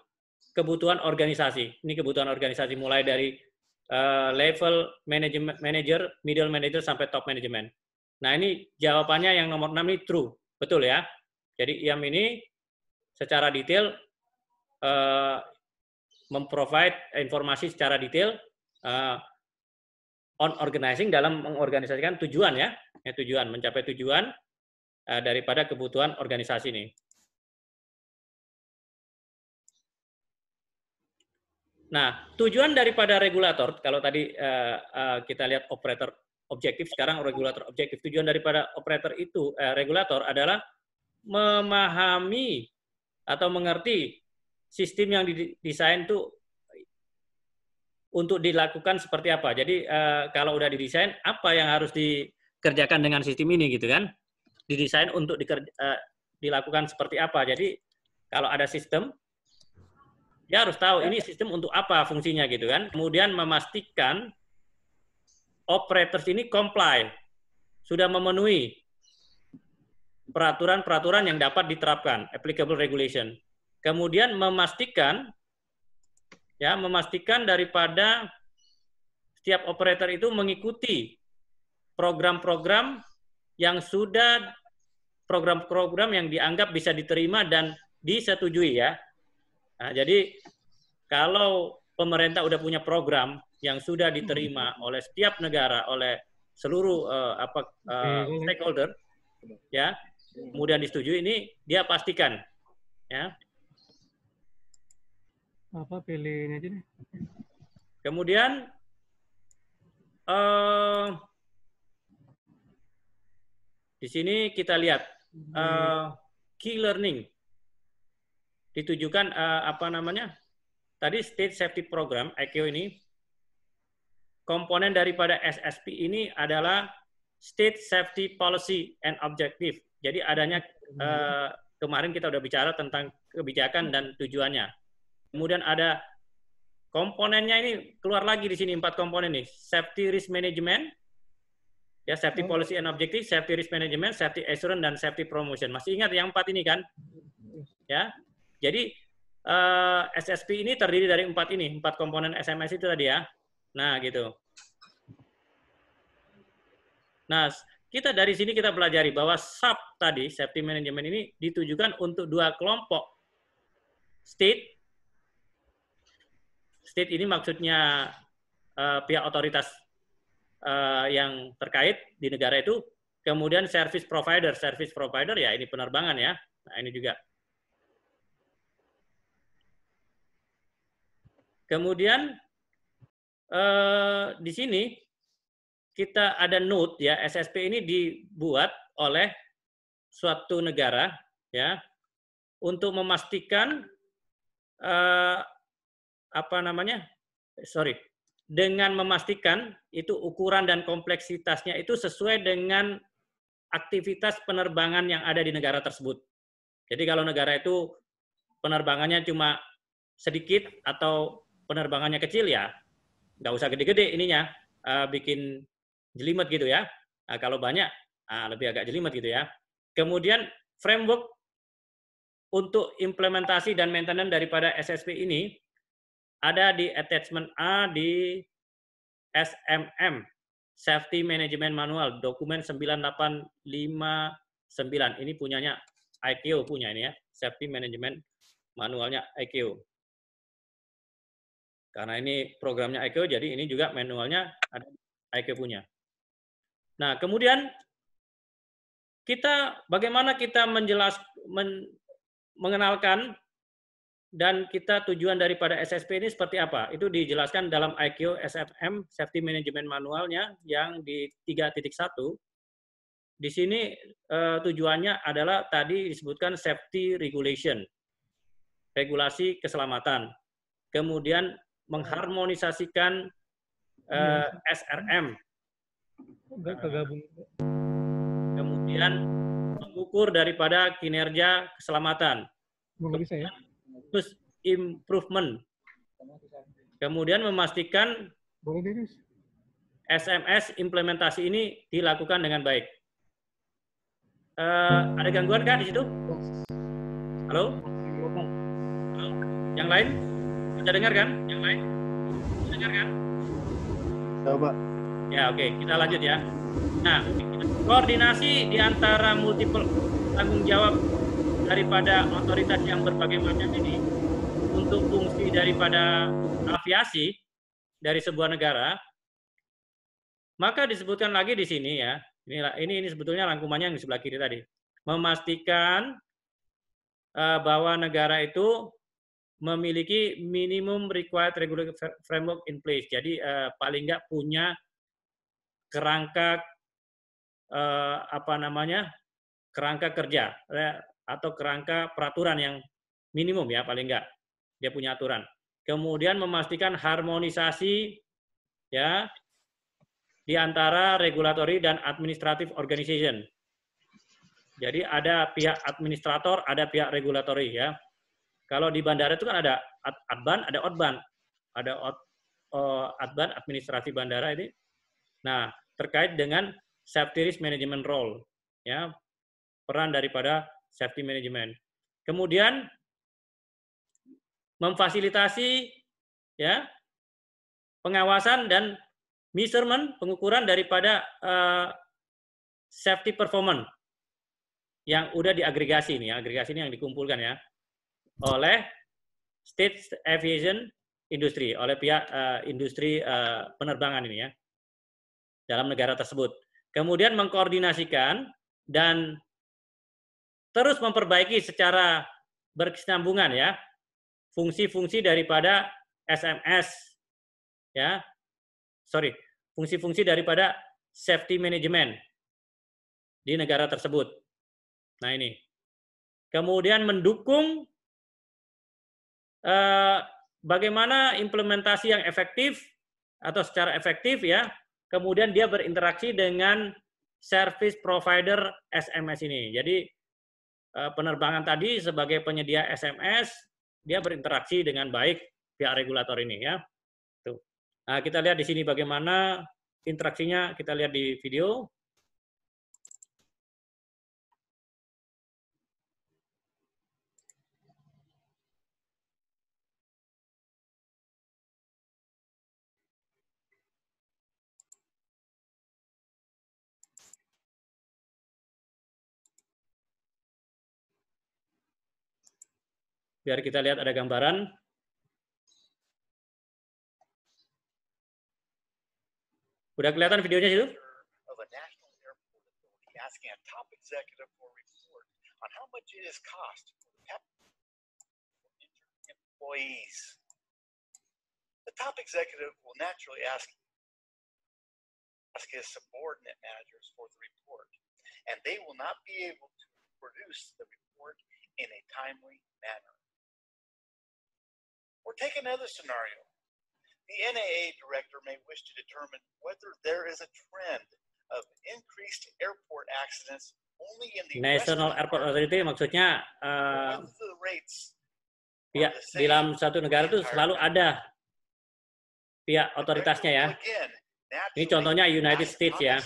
S1: kebutuhan organisasi. Ini kebutuhan organisasi mulai dari eh, level manajemen manager, middle manager sampai top manajemen. Nah, ini jawabannya yang nomor 6 ini true. Betul ya? Jadi IAM ini secara detail eh, memprovide informasi secara detail uh, on organizing dalam mengorganisasikan tujuan ya, ya tujuan mencapai tujuan uh, daripada kebutuhan organisasi ini. Nah, tujuan daripada regulator, kalau tadi uh, uh, kita lihat operator objektif, sekarang regulator objektif. Tujuan daripada operator itu, uh, regulator adalah memahami atau mengerti sistem yang didesain itu untuk dilakukan seperti apa. Jadi uh, kalau udah didesain, apa yang harus dikerjakan dengan sistem ini gitu kan? Didesain untuk dikerja, uh, eh, dilakukan seperti apa. Jadi kalau ada sistem, ya harus tahu ini sistem untuk apa fungsinya gitu kan. Kemudian memastikan operators ini comply, sudah memenuhi peraturan-peraturan yang dapat diterapkan, applicable regulation. Kemudian memastikan ya memastikan daripada setiap operator itu mengikuti program-program yang sudah program-program yang dianggap bisa diterima dan disetujui ya. Nah, jadi kalau pemerintah udah punya program yang sudah diterima hmm. oleh setiap negara oleh seluruh uh, apa uh, stakeholder ya kemudian disetujui ini dia pastikan ya apa pilih ini aja nih? Kemudian uh, di sini kita lihat uh, key learning ditujukan uh, apa namanya? Tadi state safety program IQ ini komponen daripada SSP ini adalah state safety policy and objective. Jadi adanya uh, kemarin kita udah bicara tentang kebijakan dan tujuannya. Kemudian ada komponennya ini keluar lagi di sini empat komponen nih. Safety risk management, ya safety hmm. policy and objective, safety risk management, safety assurance dan safety promotion. Masih ingat yang empat ini kan? Ya. Jadi eh, SSP ini terdiri dari empat ini, empat komponen SMS itu tadi ya. Nah, gitu. Nah, kita dari sini kita pelajari bahwa SAP tadi, safety management ini ditujukan untuk dua kelompok state state ini maksudnya uh, pihak otoritas uh, yang terkait di negara itu, kemudian service provider, service provider ya ini penerbangan ya, nah ini juga. Kemudian uh, di sini kita ada note ya SSP ini dibuat oleh suatu negara ya untuk memastikan apa namanya? Eh, sorry, dengan memastikan itu ukuran dan kompleksitasnya itu sesuai dengan aktivitas penerbangan yang ada di negara tersebut. Jadi kalau negara itu penerbangannya cuma sedikit atau penerbangannya kecil ya, nggak usah gede-gede ininya, uh, bikin jelimet gitu ya. Nah, kalau banyak, uh, lebih agak jelimet gitu ya. Kemudian framework untuk implementasi dan maintenance daripada SSP ini ada di attachment A di SMM Safety Management Manual dokumen 9859 ini punyanya IQ punya ini ya Safety Management manualnya IQ karena ini programnya IQ jadi ini juga manualnya ada IQ punya nah kemudian kita bagaimana kita menjelaskan men, mengenalkan dan kita tujuan daripada SSP ini seperti apa? Itu dijelaskan dalam IQ SFM Safety Management Manualnya yang di 3.1. Di sini eh, tujuannya adalah tadi disebutkan safety regulation, regulasi keselamatan. Kemudian mengharmonisasikan eh, SRM. Kemudian mengukur daripada kinerja keselamatan. Kemudian, continuous improvement. Kemudian memastikan SMS implementasi ini dilakukan dengan baik. Uh, ada gangguan kan di situ? Halo? Halo? Yang lain? Bisa dengar kan? Yang lain? Bisa dengar kan? Coba. Ya, oke. Okay. Kita lanjut ya. Nah, koordinasi di antara multiple tanggung jawab daripada otoritas yang berbagai macam ini untuk fungsi daripada aviasi dari sebuah negara, maka disebutkan lagi di sini ya, ini ini, sebetulnya rangkumannya yang di sebelah kiri tadi, memastikan eh, bahwa negara itu memiliki minimum required regulatory framework in place. Jadi eh, paling nggak punya kerangka eh, apa namanya kerangka kerja ya, atau kerangka peraturan yang minimum ya paling enggak dia punya aturan. Kemudian memastikan harmonisasi ya di antara regulatory dan administrative organization. Jadi ada pihak administrator, ada pihak regulatory ya. Kalau di bandara itu kan ada adban, ada outban. ada out, uh, eh, adban administrasi bandara ini. Nah, terkait dengan safety risk management role ya peran daripada safety management. Kemudian memfasilitasi ya pengawasan dan measurement pengukuran daripada uh, safety performance yang udah diagregasi ini, agregasi ini yang dikumpulkan ya oleh state aviation industry, oleh pihak uh, industri uh, penerbangan ini ya dalam negara tersebut. Kemudian mengkoordinasikan dan terus memperbaiki secara berkesinambungan ya fungsi-fungsi daripada SMS ya sorry fungsi-fungsi daripada safety management di negara tersebut. Nah ini kemudian mendukung eh, bagaimana implementasi yang efektif atau secara efektif ya kemudian dia berinteraksi dengan service provider SMS ini. Jadi Eh, penerbangan tadi sebagai penyedia SMS dia berinteraksi dengan baik pihak regulator ini ya. Tuh. Nah, kita lihat di sini bagaimana interaksinya kita lihat di video. biar kita lihat ada gambaran. Udah kelihatan videonya situ?
S2: The top executive will naturally ask, ask his subordinate managers for the report, and they will not be able to produce the report in a timely manner. Or take another scenario. The NAA director may wish to determine whether there is a trend of increased airport accidents only in the
S1: National Airport Authority maksudnya uh, pihak di dalam satu negara itu selalu ada pihak otoritasnya ya. Ini contohnya United States ya.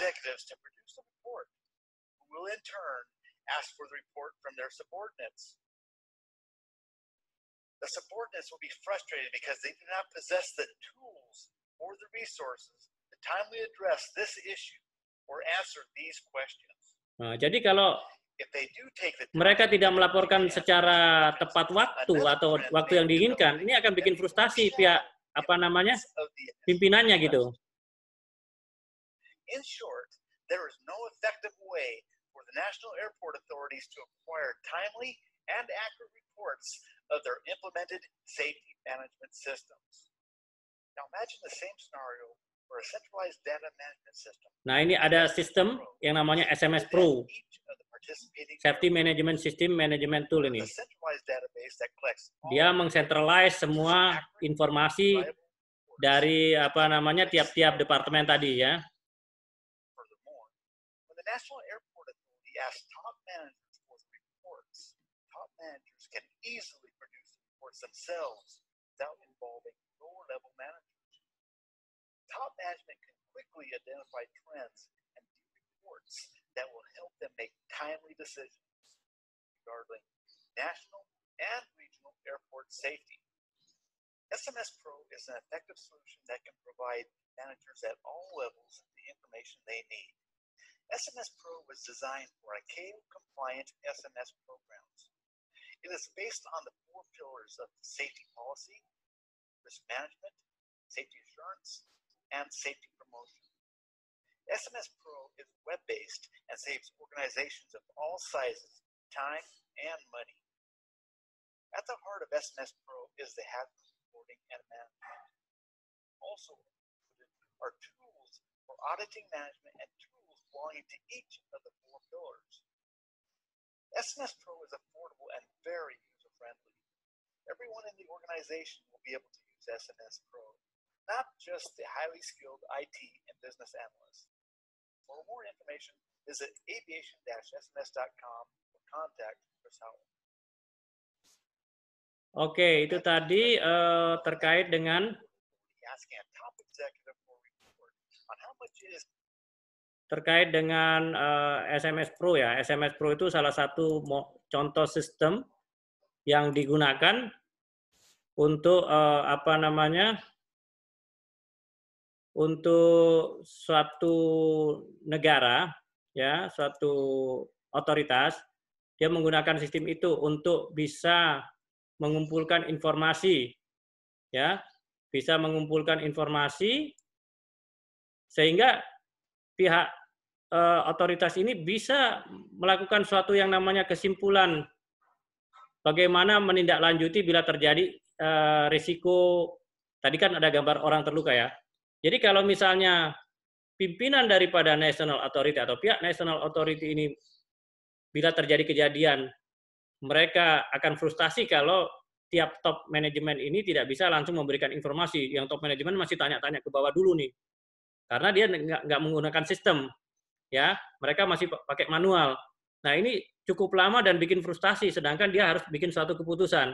S2: Will in turn ask for the report from their subordinates. The subordinates will be frustrated because they do not possess the tools or the resources to timely address this issue or answer these questions.
S1: Nah, jadi kalau mereka tidak melaporkan secara tepat waktu atau waktu yang diinginkan, ini akan bikin frustasi pihak apa namanya pimpinannya gitu.
S2: In short, there is no effective way National Airport authorities to acquire timely and accurate reports of their implemented safety management systems. Now imagine the same scenario for a centralized data management
S1: system. Nah, ini ada sistem yang namanya SMS Pro. Safety Management System Management Tool ini. Dia mengcentralize semua informasi dari apa namanya tiap-tiap departemen tadi ya.
S2: National yes, top managers for reports. Top managers can easily produce reports themselves without involving lower level managers. Top management can quickly identify trends and do reports that will help them make timely decisions regarding national and regional airport safety. SMS Pro is an effective solution that can provide managers at all levels the information they need SMS Pro was designed for ICAO-compliant SMS programs. It is based on the four pillars of safety policy, risk management, safety assurance, and safety promotion. SMS Pro is web-based and saves organizations of all sizes time and money. At the heart of SMS Pro is the hazard reporting and management. Also included are tools for auditing management and belonging to each of the four pillars. SNS Pro is affordable and very user friendly. Everyone in the organization will be able to use SNS Pro, not just the highly skilled IT and business analysts. For more information, visit aviation sns.com or contact Chris Howell.
S1: Oke, okay, itu tadi uh, terkait dengan terkait dengan uh, eh, SMS Pro ya. SMS Pro itu salah satu contoh sistem yang digunakan untuk uh, apa namanya? untuk suatu negara ya, suatu otoritas dia menggunakan sistem itu untuk bisa mengumpulkan informasi ya, bisa mengumpulkan informasi sehingga pihak uh, otoritas ini bisa melakukan suatu yang namanya kesimpulan bagaimana menindaklanjuti bila terjadi uh, risiko tadi kan ada gambar orang terluka ya. Jadi kalau misalnya pimpinan daripada national authority atau pihak national authority ini bila terjadi kejadian mereka akan frustasi kalau tiap top manajemen ini tidak bisa langsung memberikan informasi. Yang top manajemen masih tanya-tanya ke bawah dulu nih. Karena dia nggak menggunakan sistem ya mereka masih pakai manual. Nah ini cukup lama dan bikin frustasi, sedangkan dia harus bikin suatu keputusan.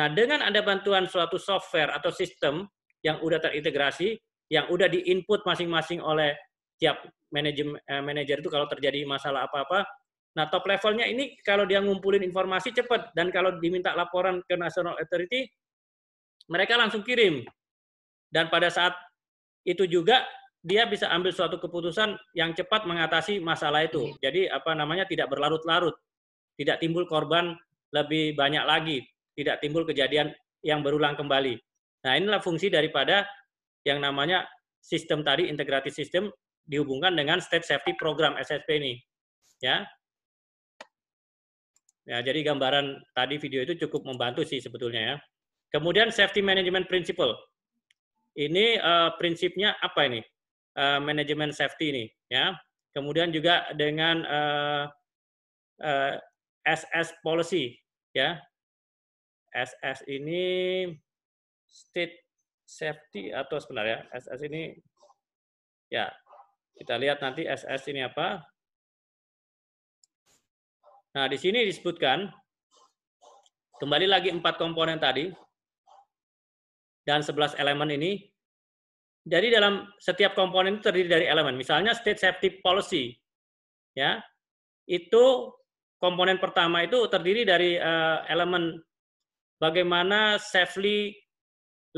S1: Nah dengan ada bantuan suatu software atau sistem yang udah terintegrasi, yang udah diinput masing-masing oleh tiap manajer eh, manajer itu kalau terjadi masalah apa-apa. Nah top levelnya ini kalau dia ngumpulin informasi cepat dan kalau diminta laporan ke national authority, mereka langsung kirim. Dan pada saat itu juga dia bisa ambil suatu keputusan yang cepat mengatasi masalah itu. Iya. Jadi apa namanya tidak berlarut-larut, tidak timbul korban lebih banyak lagi, tidak timbul kejadian yang berulang kembali. Nah inilah fungsi daripada yang namanya sistem tadi integrated sistem dihubungkan dengan state safety program SSP ini. Ya. Ya, jadi gambaran tadi video itu cukup membantu sih sebetulnya ya. Kemudian safety management principle. Ini uh, prinsipnya apa ini? uh, manajemen safety ini ya. Kemudian juga dengan uh, eh, uh, eh, SS policy ya. SS ini state safety atau sebenarnya SS ini ya kita lihat nanti SS ini apa. Nah, di sini disebutkan kembali lagi empat komponen tadi dan 11 elemen ini jadi dalam setiap komponen itu terdiri dari elemen. Misalnya state safety policy, ya itu komponen pertama itu terdiri dari uh, elemen bagaimana safely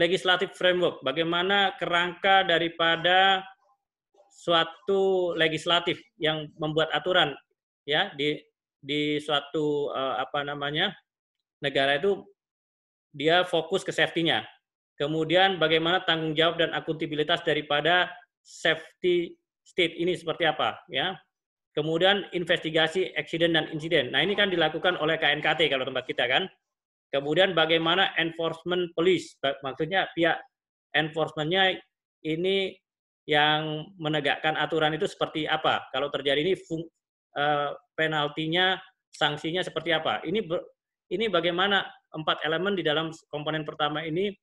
S1: legislative framework, bagaimana kerangka daripada suatu legislatif yang membuat aturan ya di di suatu uh, apa namanya negara itu dia fokus ke safety-nya Kemudian bagaimana tanggung jawab dan akuntabilitas daripada safety state ini seperti apa ya. Kemudian investigasi accident dan insiden. Nah, ini kan dilakukan oleh KNKT kalau tempat kita kan. Kemudian bagaimana enforcement police, maksudnya pihak enforcementnya ini yang menegakkan aturan itu seperti apa? Kalau terjadi ini fung, e, penaltinya, sanksinya seperti apa? Ini ini bagaimana empat elemen di dalam komponen pertama ini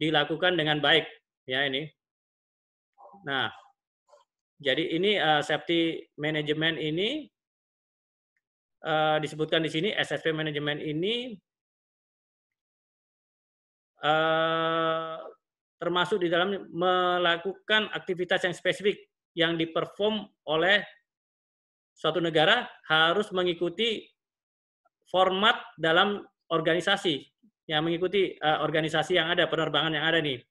S1: dilakukan dengan baik ya ini. Nah, jadi ini uh, safety management ini uh, disebutkan di sini SSP management ini uh, termasuk di dalam melakukan aktivitas yang spesifik yang diperform oleh suatu negara harus mengikuti format dalam organisasi yang mengikuti uh, organisasi yang ada, penerbangan yang ada nih.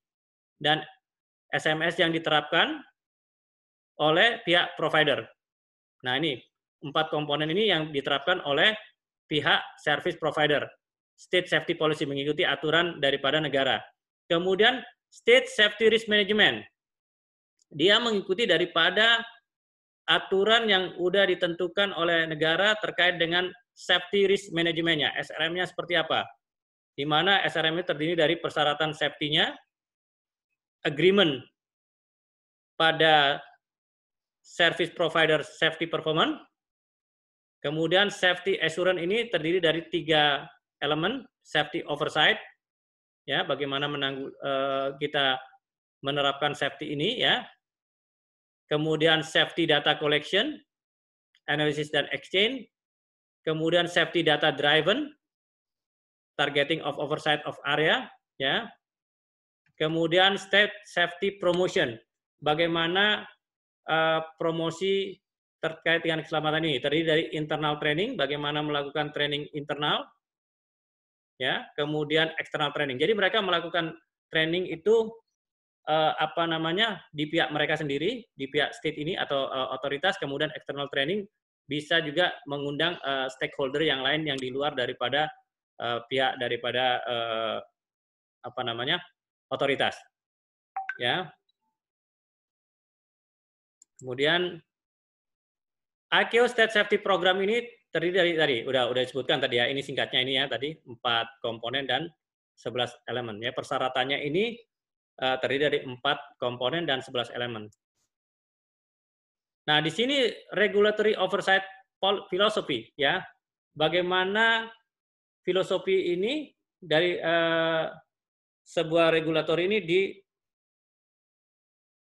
S1: Dan SMS yang diterapkan oleh pihak provider. Nah, ini empat komponen ini yang diterapkan oleh pihak service provider. State safety policy mengikuti aturan daripada negara. Kemudian state safety risk management. Dia mengikuti daripada aturan yang sudah ditentukan oleh negara terkait dengan safety risk manajemennya. SRM-nya seperti apa? di mana SRM ini terdiri dari persyaratan safety-nya, agreement pada service provider safety performance, kemudian safety assurance ini terdiri dari tiga elemen, safety oversight, ya bagaimana menanggu, uh, kita menerapkan safety ini ya, kemudian safety data collection, analysis dan exchange, kemudian safety data driven, targeting of oversight of area, ya. Kemudian state safety promotion, bagaimana uh, promosi terkait dengan keselamatan ini terdiri dari internal training, bagaimana melakukan training internal, ya, kemudian external training. Jadi mereka melakukan training itu uh, apa namanya di pihak mereka sendiri, di pihak state ini atau uh, otoritas, kemudian external training bisa juga mengundang uh, stakeholder yang lain yang di luar daripada uh, pihak daripada uh, apa namanya otoritas. Ya. Kemudian IQ State Safety Program ini terdiri dari tadi udah udah disebutkan tadi ya ini singkatnya ini ya tadi empat komponen dan 11 elemen ya persyaratannya ini uh, terdiri dari empat komponen dan 11 elemen. Nah di sini regulatory oversight philosophy ya bagaimana filosofi ini dari uh, sebuah regulator ini di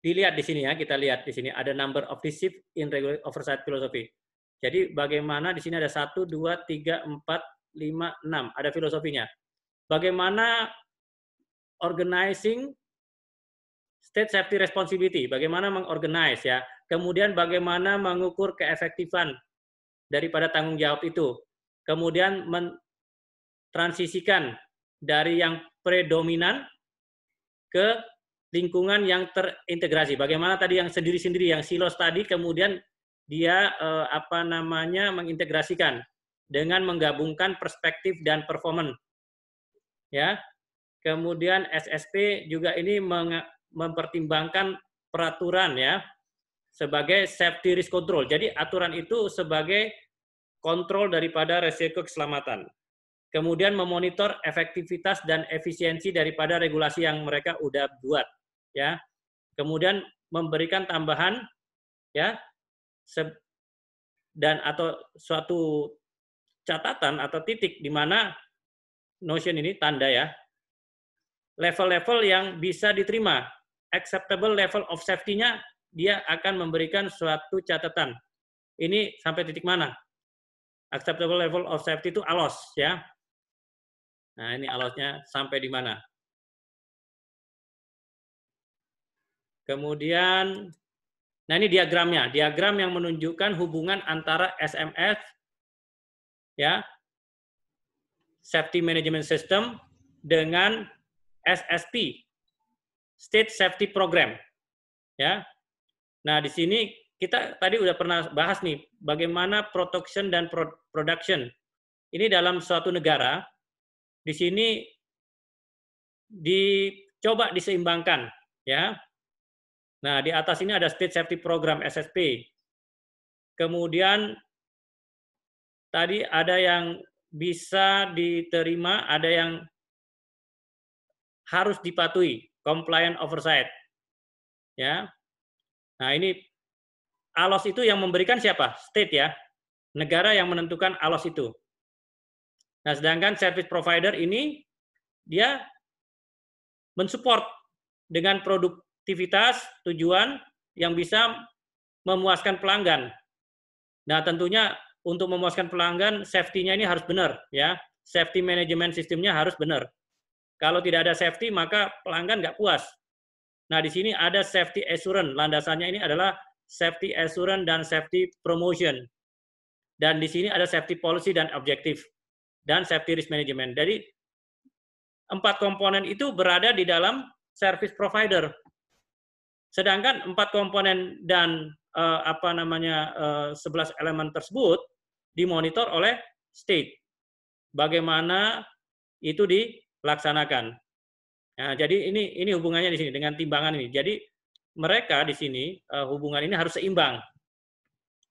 S1: dilihat di sini ya, kita lihat di sini ada number of shift in regular oversight filosofi Jadi bagaimana di sini ada satu dua tiga empat lima enam ada filosofinya. Bagaimana organizing state safety responsibility, bagaimana mengorganize ya. Kemudian bagaimana mengukur keefektifan daripada tanggung jawab itu. Kemudian transisikan dari yang predominan ke lingkungan yang terintegrasi. Bagaimana tadi yang sendiri-sendiri, yang silos tadi, kemudian dia eh, apa namanya mengintegrasikan dengan menggabungkan perspektif dan performan. Ya, kemudian SSP juga ini mempertimbangkan peraturan ya sebagai safety risk control. Jadi aturan itu sebagai kontrol daripada resiko keselamatan kemudian memonitor efektivitas dan efisiensi daripada regulasi yang mereka udah buat ya kemudian memberikan tambahan ya dan atau suatu catatan atau titik di mana notion ini tanda ya level-level yang bisa diterima acceptable level of safety-nya dia akan memberikan suatu catatan ini sampai titik mana acceptable level of safety itu alos ya Nah, ini alatnya sampai di mana. Kemudian, nah ini diagramnya. Diagram yang menunjukkan hubungan antara SMS, ya, Safety Management System, dengan SSP, State Safety Program. Ya. Nah, di sini kita tadi udah pernah bahas nih bagaimana protection dan production. Ini dalam suatu negara di sini dicoba diseimbangkan ya. Nah, di atas ini ada State Safety Program SSP. Kemudian tadi ada yang bisa diterima, ada yang harus dipatuhi, compliant oversight. Ya. Nah, ini ALOS itu yang memberikan siapa? State ya. Negara yang menentukan ALOS itu. Nah, sedangkan service provider ini dia mensupport dengan produktivitas tujuan yang bisa memuaskan pelanggan. Nah, tentunya untuk memuaskan pelanggan safety-nya ini harus benar ya. Safety management sistemnya harus benar. Kalau tidak ada safety maka pelanggan nggak puas. Nah, di sini ada safety assurance. Landasannya ini adalah safety assurance dan safety promotion. Dan di sini ada safety policy dan objective dan safety risk management. Jadi empat komponen itu berada di dalam service provider. Sedangkan empat komponen dan uh, apa namanya eh, sebelas 11 elemen tersebut dimonitor oleh state. Bagaimana itu dilaksanakan. Nah, jadi ini ini hubungannya di sini dengan timbangan ini. Jadi mereka di sini uh, hubungan ini harus seimbang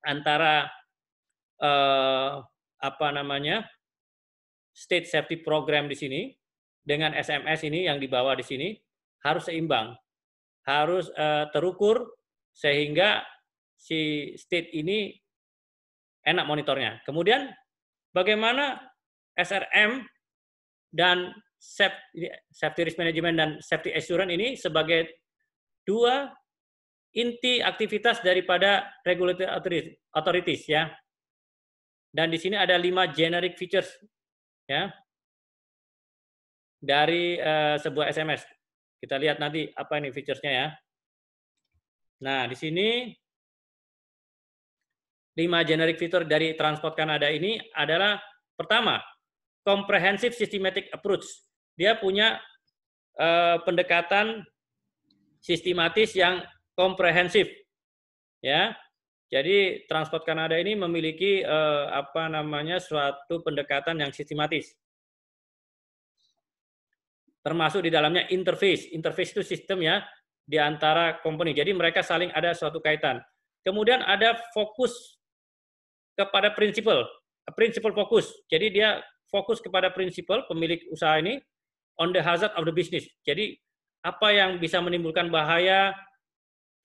S1: antara uh, apa namanya state safety program di sini dengan SMS ini yang dibawa di sini harus seimbang, harus uh, terukur sehingga si state ini enak monitornya. Kemudian bagaimana SRM dan safety risk management dan safety assurance ini sebagai dua inti aktivitas daripada regulatory authorities ya. Dan di sini ada lima generic features ya dari uh, sebuah SMS. Kita lihat nanti apa ini featuresnya ya. Nah, di sini lima generic fitur dari Transport Kanada ini adalah pertama, comprehensive systematic approach. Dia punya uh, pendekatan sistematis yang komprehensif. Ya. Jadi Transport Kanada ini memiliki eh, apa namanya suatu pendekatan yang sistematis. Termasuk di dalamnya interface. Interface itu sistem ya di antara company. Jadi mereka saling ada suatu kaitan. Kemudian ada fokus kepada prinsipal, prinsipal fokus. Jadi dia fokus kepada prinsipal pemilik usaha ini on the hazard of the business. Jadi apa yang bisa menimbulkan bahaya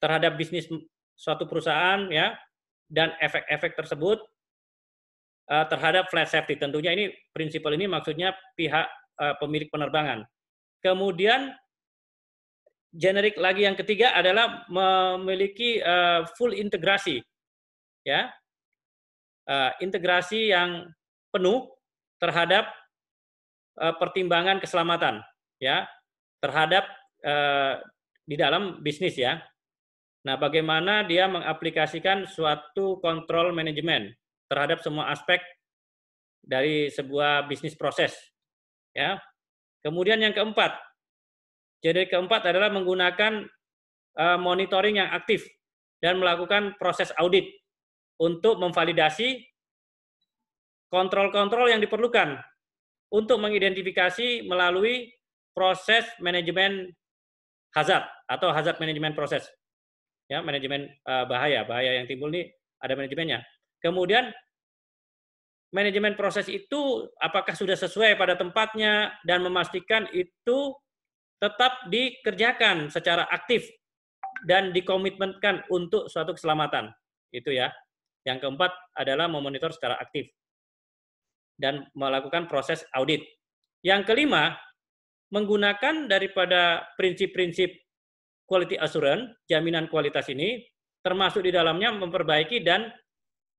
S1: terhadap bisnis suatu perusahaan ya dan efek-efek tersebut uh, terhadap flight safety. Tentunya ini prinsip ini maksudnya pihak uh, pemilik penerbangan. Kemudian generik lagi yang ketiga adalah memiliki uh, full integrasi. Ya. Uh, integrasi yang penuh terhadap uh, pertimbangan keselamatan, ya. Terhadap uh, di dalam bisnis ya. Nah, bagaimana dia mengaplikasikan suatu kontrol manajemen terhadap semua aspek dari sebuah bisnis proses. Ya. Kemudian yang keempat, jadi keempat adalah menggunakan eh, monitoring yang aktif dan melakukan proses audit untuk memvalidasi kontrol-kontrol yang diperlukan untuk mengidentifikasi melalui proses manajemen hazard atau hazard manajemen proses ya manajemen uh, bahaya bahaya yang timbul ini ada manajemennya kemudian manajemen proses itu apakah sudah sesuai pada tempatnya dan memastikan itu tetap dikerjakan secara aktif dan dikomitmenkan untuk suatu keselamatan itu ya yang keempat adalah memonitor secara aktif dan melakukan proses audit yang kelima menggunakan daripada prinsip-prinsip quality assurance, jaminan kualitas ini, termasuk di dalamnya memperbaiki dan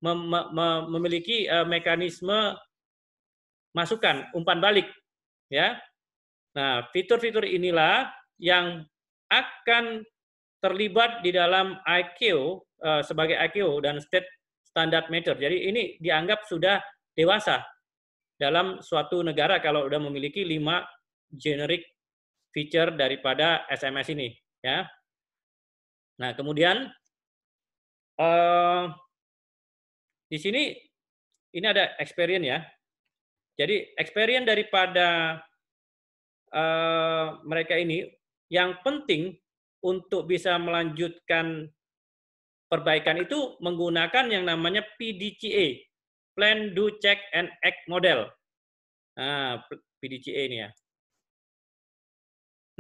S1: mem mem memiliki uh, mekanisme masukan umpan balik, ya. Nah, fitur-fitur inilah yang akan terlibat di dalam IQ uh, eh, sebagai IQ dan state standard meter. Jadi ini dianggap sudah dewasa dalam suatu negara kalau sudah memiliki lima generic feature daripada SMS ini ya. Nah, kemudian uh, di sini ini ada experience ya. Jadi experience daripada uh, mereka ini yang penting untuk bisa melanjutkan perbaikan itu menggunakan yang namanya PDCA, Plan, Do, Check, and Act model. Nah, PDCA ini ya.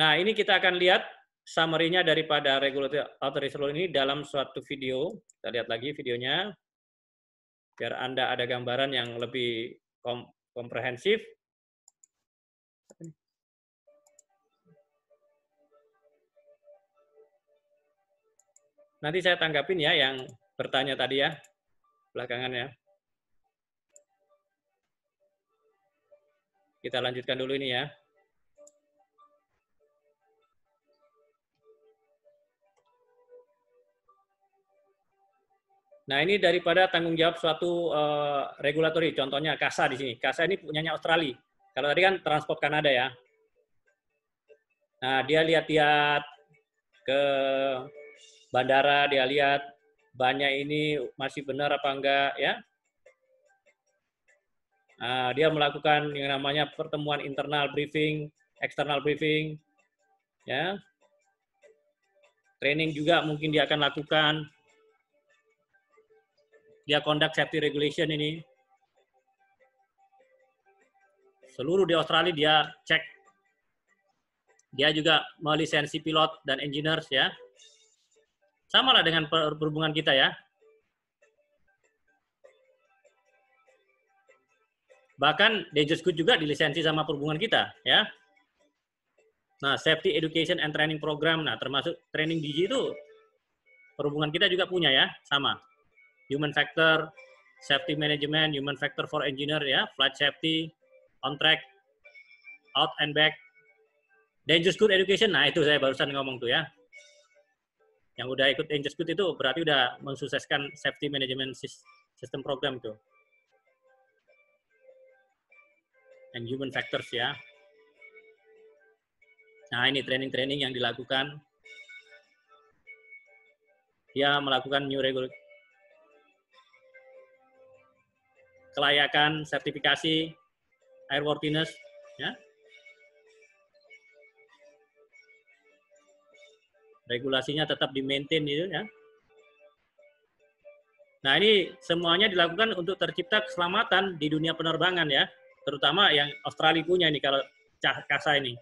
S1: Nah, ini kita akan lihat summary-nya daripada regulatory authority rule ini dalam suatu video. Kita lihat lagi videonya biar Anda ada gambaran yang lebih kom komprehensif. Nanti saya tanggapin ya yang bertanya tadi ya, belakangan ya. Kita lanjutkan dulu ini ya. Nah, ini daripada tanggung jawab suatu uh, regulatory, contohnya Kasa di sini. Kasa ini punyanya Australia. Kalau tadi kan Transport Kanada ya. Nah, dia lihat-lihat ke bandara, dia lihat banyak ini masih benar apa enggak ya. Nah, dia melakukan yang namanya pertemuan internal briefing, external briefing, ya. Training juga mungkin dia akan lakukan dia conduct safety regulation ini. Seluruh di Australia dia cek. Dia juga melisensi pilot dan engineers ya. Sama lah dengan perhubungan kita ya. Bahkan Dangerous Good juga dilisensi sama perhubungan kita ya. Nah, safety education and training program, nah termasuk training DJ itu perhubungan kita juga punya ya, sama human factor, safety management, human factor for engineer ya, flight safety, on track, out and back, dangerous good education. Nah itu saya barusan ngomong tuh ya. Yang udah ikut dangerous good itu berarti udah mensukseskan safety management system program itu. And human factors ya. Nah ini training-training yang dilakukan. ya melakukan new regulation kelayakan, sertifikasi, airworthiness, ya. Regulasinya tetap di maintain itu ya. Nah ini semuanya dilakukan untuk tercipta keselamatan di dunia penerbangan ya, terutama yang Australia punya ini kalau kasa ini.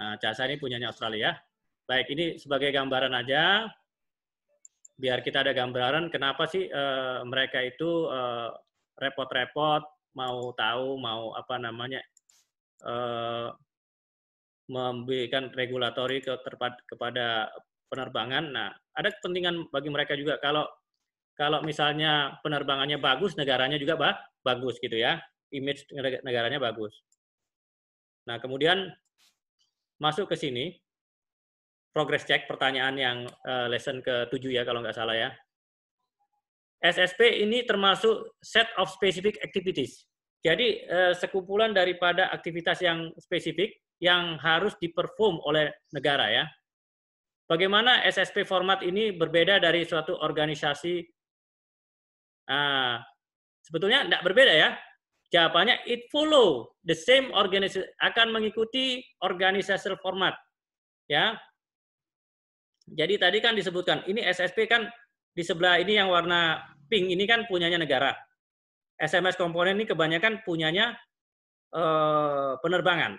S1: Nah, CASA ini punyanya Australia. Baik, ini sebagai gambaran aja biar kita ada gambaran kenapa sih uh, mereka itu repot eh, repot-repot mau tahu mau apa namanya uh, memberikan regulatory ke kepada penerbangan. Nah, ada kepentingan bagi mereka juga kalau kalau misalnya penerbangannya bagus, negaranya juga bah, bagus gitu ya. Image negaranya bagus. Nah, kemudian masuk ke sini progress check pertanyaan yang uh, lesson ke-7 ya kalau nggak salah ya. SSP ini termasuk set of specific activities. Jadi uh, sekumpulan daripada aktivitas yang spesifik yang harus diperform oleh negara ya. Bagaimana SSP format ini berbeda dari suatu organisasi? Ah, sebetulnya tidak berbeda ya. Jawabannya it follow the same organisasi akan mengikuti organisational format ya jadi tadi kan disebutkan, ini SSP kan di sebelah ini yang warna pink, ini kan punyanya negara. SMS komponen ini kebanyakan punyanya eh, penerbangan.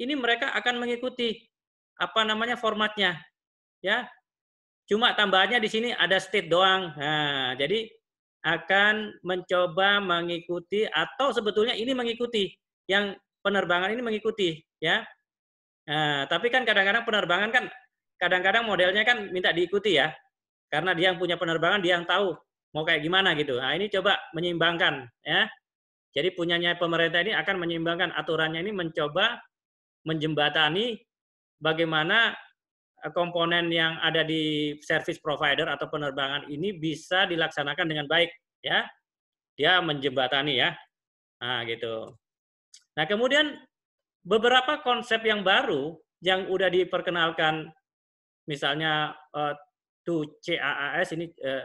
S1: Ini mereka akan mengikuti apa namanya formatnya, ya. Cuma tambahannya di sini ada state doang. Nah, jadi akan mencoba mengikuti atau sebetulnya ini mengikuti yang penerbangan ini mengikuti, ya. Nah, tapi kan kadang-kadang penerbangan kan kadang-kadang modelnya kan minta diikuti ya. Karena dia yang punya penerbangan, dia yang tahu mau kayak gimana gitu. Nah, ini coba menyeimbangkan ya. Jadi punyanya pemerintah ini akan menyeimbangkan aturannya ini mencoba menjembatani bagaimana e, komponen yang ada di service provider atau penerbangan ini bisa dilaksanakan dengan baik ya. Dia menjembatani ya. Nah, gitu. Nah, kemudian beberapa konsep yang baru yang udah diperkenalkan misalnya uh, to CAAS ini uh,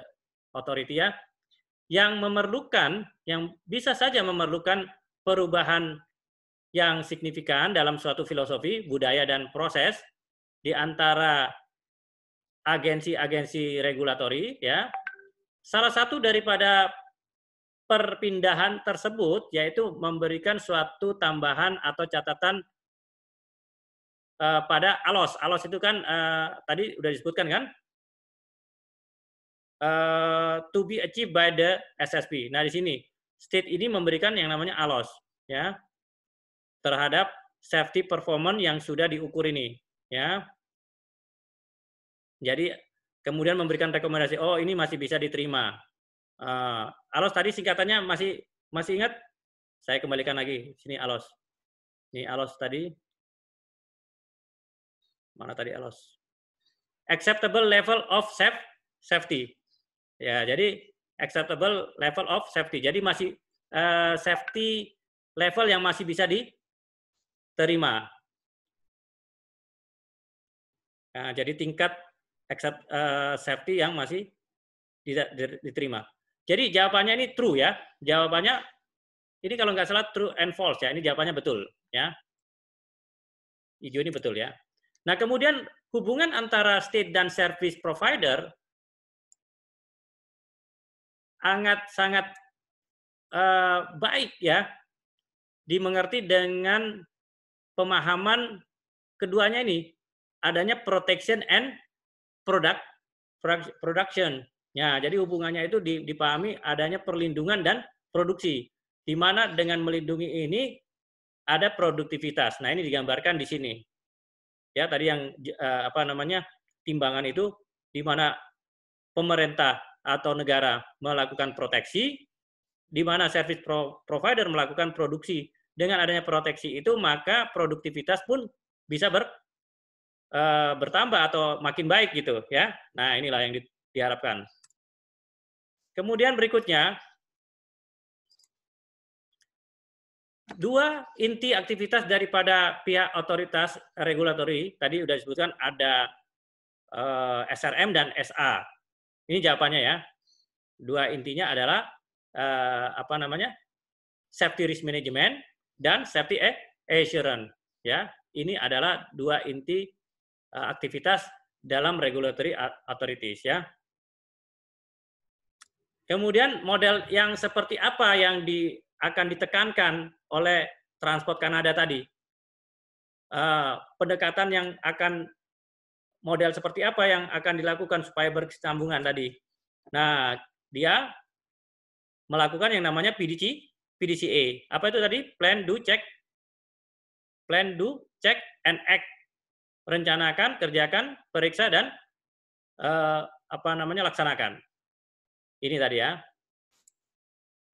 S1: authority ya, yang memerlukan, yang bisa saja memerlukan perubahan yang signifikan dalam suatu filosofi, budaya, dan proses di antara agensi-agensi regulatori. Ya, salah satu daripada perpindahan tersebut yaitu memberikan suatu tambahan atau catatan Eh, pada alos. Alos itu kan uh, tadi sudah disebutkan kan? Uh, to be achieved by the SSP. Nah di sini state ini memberikan yang namanya alos ya terhadap safety performance yang sudah diukur ini ya. Jadi kemudian memberikan rekomendasi oh ini masih bisa diterima. Uh, alos tadi singkatannya masih masih ingat? Saya kembalikan lagi sini alos. Ini alos tadi Mana tadi elos? Acceptable level of safe, safety. Ya, jadi acceptable level of safety. Jadi masih uh, safety level yang masih bisa diterima. Nah, jadi tingkat accept, uh, safety yang masih tidak diterima. Jadi jawabannya ini true ya. Jawabannya ini kalau nggak salah true and false ya. Ini jawabannya betul ya. Hijau ini betul ya. Nah, kemudian hubungan antara state dan service provider sangat sangat eh, baik ya dimengerti dengan pemahaman keduanya ini adanya protection and product production. Ya, jadi hubungannya itu dipahami adanya perlindungan dan produksi. Di mana dengan melindungi ini ada produktivitas. Nah, ini digambarkan di sini ya tadi yang uh, apa namanya timbangan itu di mana pemerintah atau negara melakukan proteksi di mana service pro provider melakukan produksi dengan adanya proteksi itu maka produktivitas pun bisa ber, eh, bertambah atau makin baik gitu ya nah inilah yang di, diharapkan kemudian berikutnya dua inti aktivitas daripada pihak otoritas regulatory tadi sudah disebutkan ada uh, eh, SRM dan SA. Ini jawabannya ya. Dua intinya adalah uh, apa namanya? safety risk management dan safety e-, assurance ya. Ini adalah dua inti uh, aktivitas dalam regulatory authorities ya. Kemudian model yang seperti apa yang di akan ditekankan oleh Transport Kanada tadi. Uh, pendekatan yang akan model seperti apa yang akan dilakukan supaya berkesinambungan tadi. Nah, dia melakukan yang namanya PDC, PDCA. Apa itu tadi? Plan, do, check. Plan, do, check, and act. Rencanakan, kerjakan, periksa, dan uh, apa namanya laksanakan. Ini tadi ya.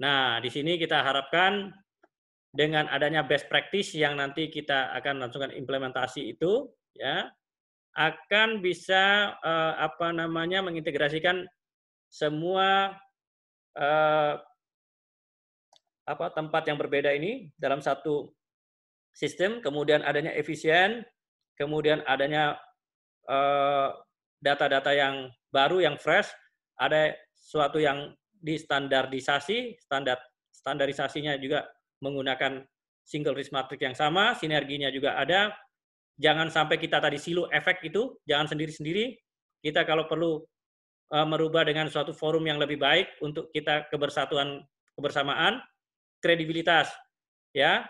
S1: Nah, di sini kita harapkan dengan adanya best practice yang nanti kita akan langsungkan implementasi itu, ya, akan bisa eh, apa namanya mengintegrasikan semua eh, apa tempat yang berbeda ini dalam satu sistem, kemudian adanya efisien, kemudian adanya eh, data-data eh, yang baru yang fresh, ada suatu yang di standardisasi standar standarisasinya juga menggunakan single risk matrix yang sama, sinerginya juga ada. Jangan sampai kita tadi silo efek itu, jangan sendiri-sendiri. Kita kalau perlu uh, merubah dengan suatu forum yang lebih baik untuk kita kebersatuan kebersamaan, kredibilitas, ya.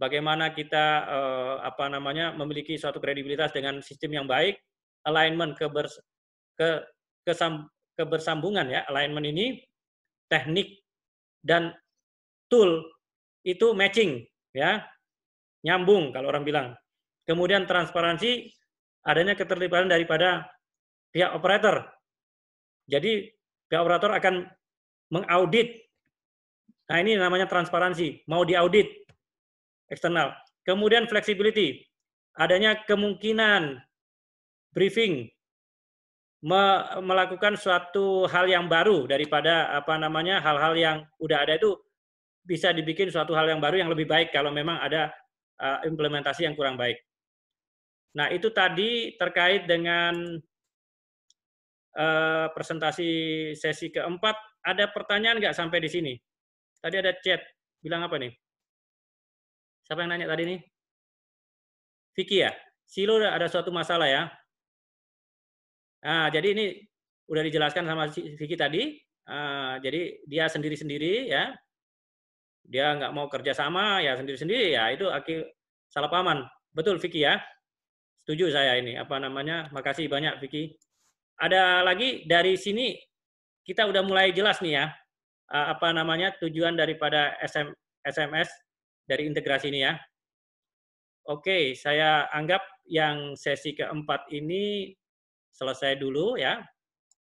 S1: Bagaimana kita uh, apa namanya memiliki suatu kredibilitas dengan sistem yang baik, alignment kebers ke kebersambungan ya, alignment ini teknik dan tool itu matching ya nyambung kalau orang bilang kemudian transparansi adanya keterlibatan daripada pihak operator jadi pihak operator akan mengaudit nah ini namanya transparansi mau diaudit eksternal kemudian flexibility adanya kemungkinan briefing me melakukan suatu hal yang baru daripada apa namanya hal-hal yang udah ada itu bisa dibikin suatu hal yang baru yang lebih baik kalau memang ada uh, implementasi yang kurang baik. Nah itu tadi terkait dengan uh, presentasi sesi keempat. Ada pertanyaan nggak sampai di sini? Tadi ada chat bilang apa nih? Siapa yang nanya tadi nih? Vicky ya. Silo ada suatu masalah ya. Nah, jadi ini udah dijelaskan sama Vicky tadi. Uh, jadi dia sendiri-sendiri ya, dia nggak mau kerja sama ya sendiri-sendiri ya itu akhir salah paman. Betul Vicky ya, setuju saya ini. Apa namanya? Makasih banyak Vicky. Ada lagi dari sini kita udah mulai jelas nih ya ah, apa namanya tujuan daripada SM, SMS dari integrasi ini ya. Oke, saya anggap yang sesi keempat ini
S2: selesai dulu ya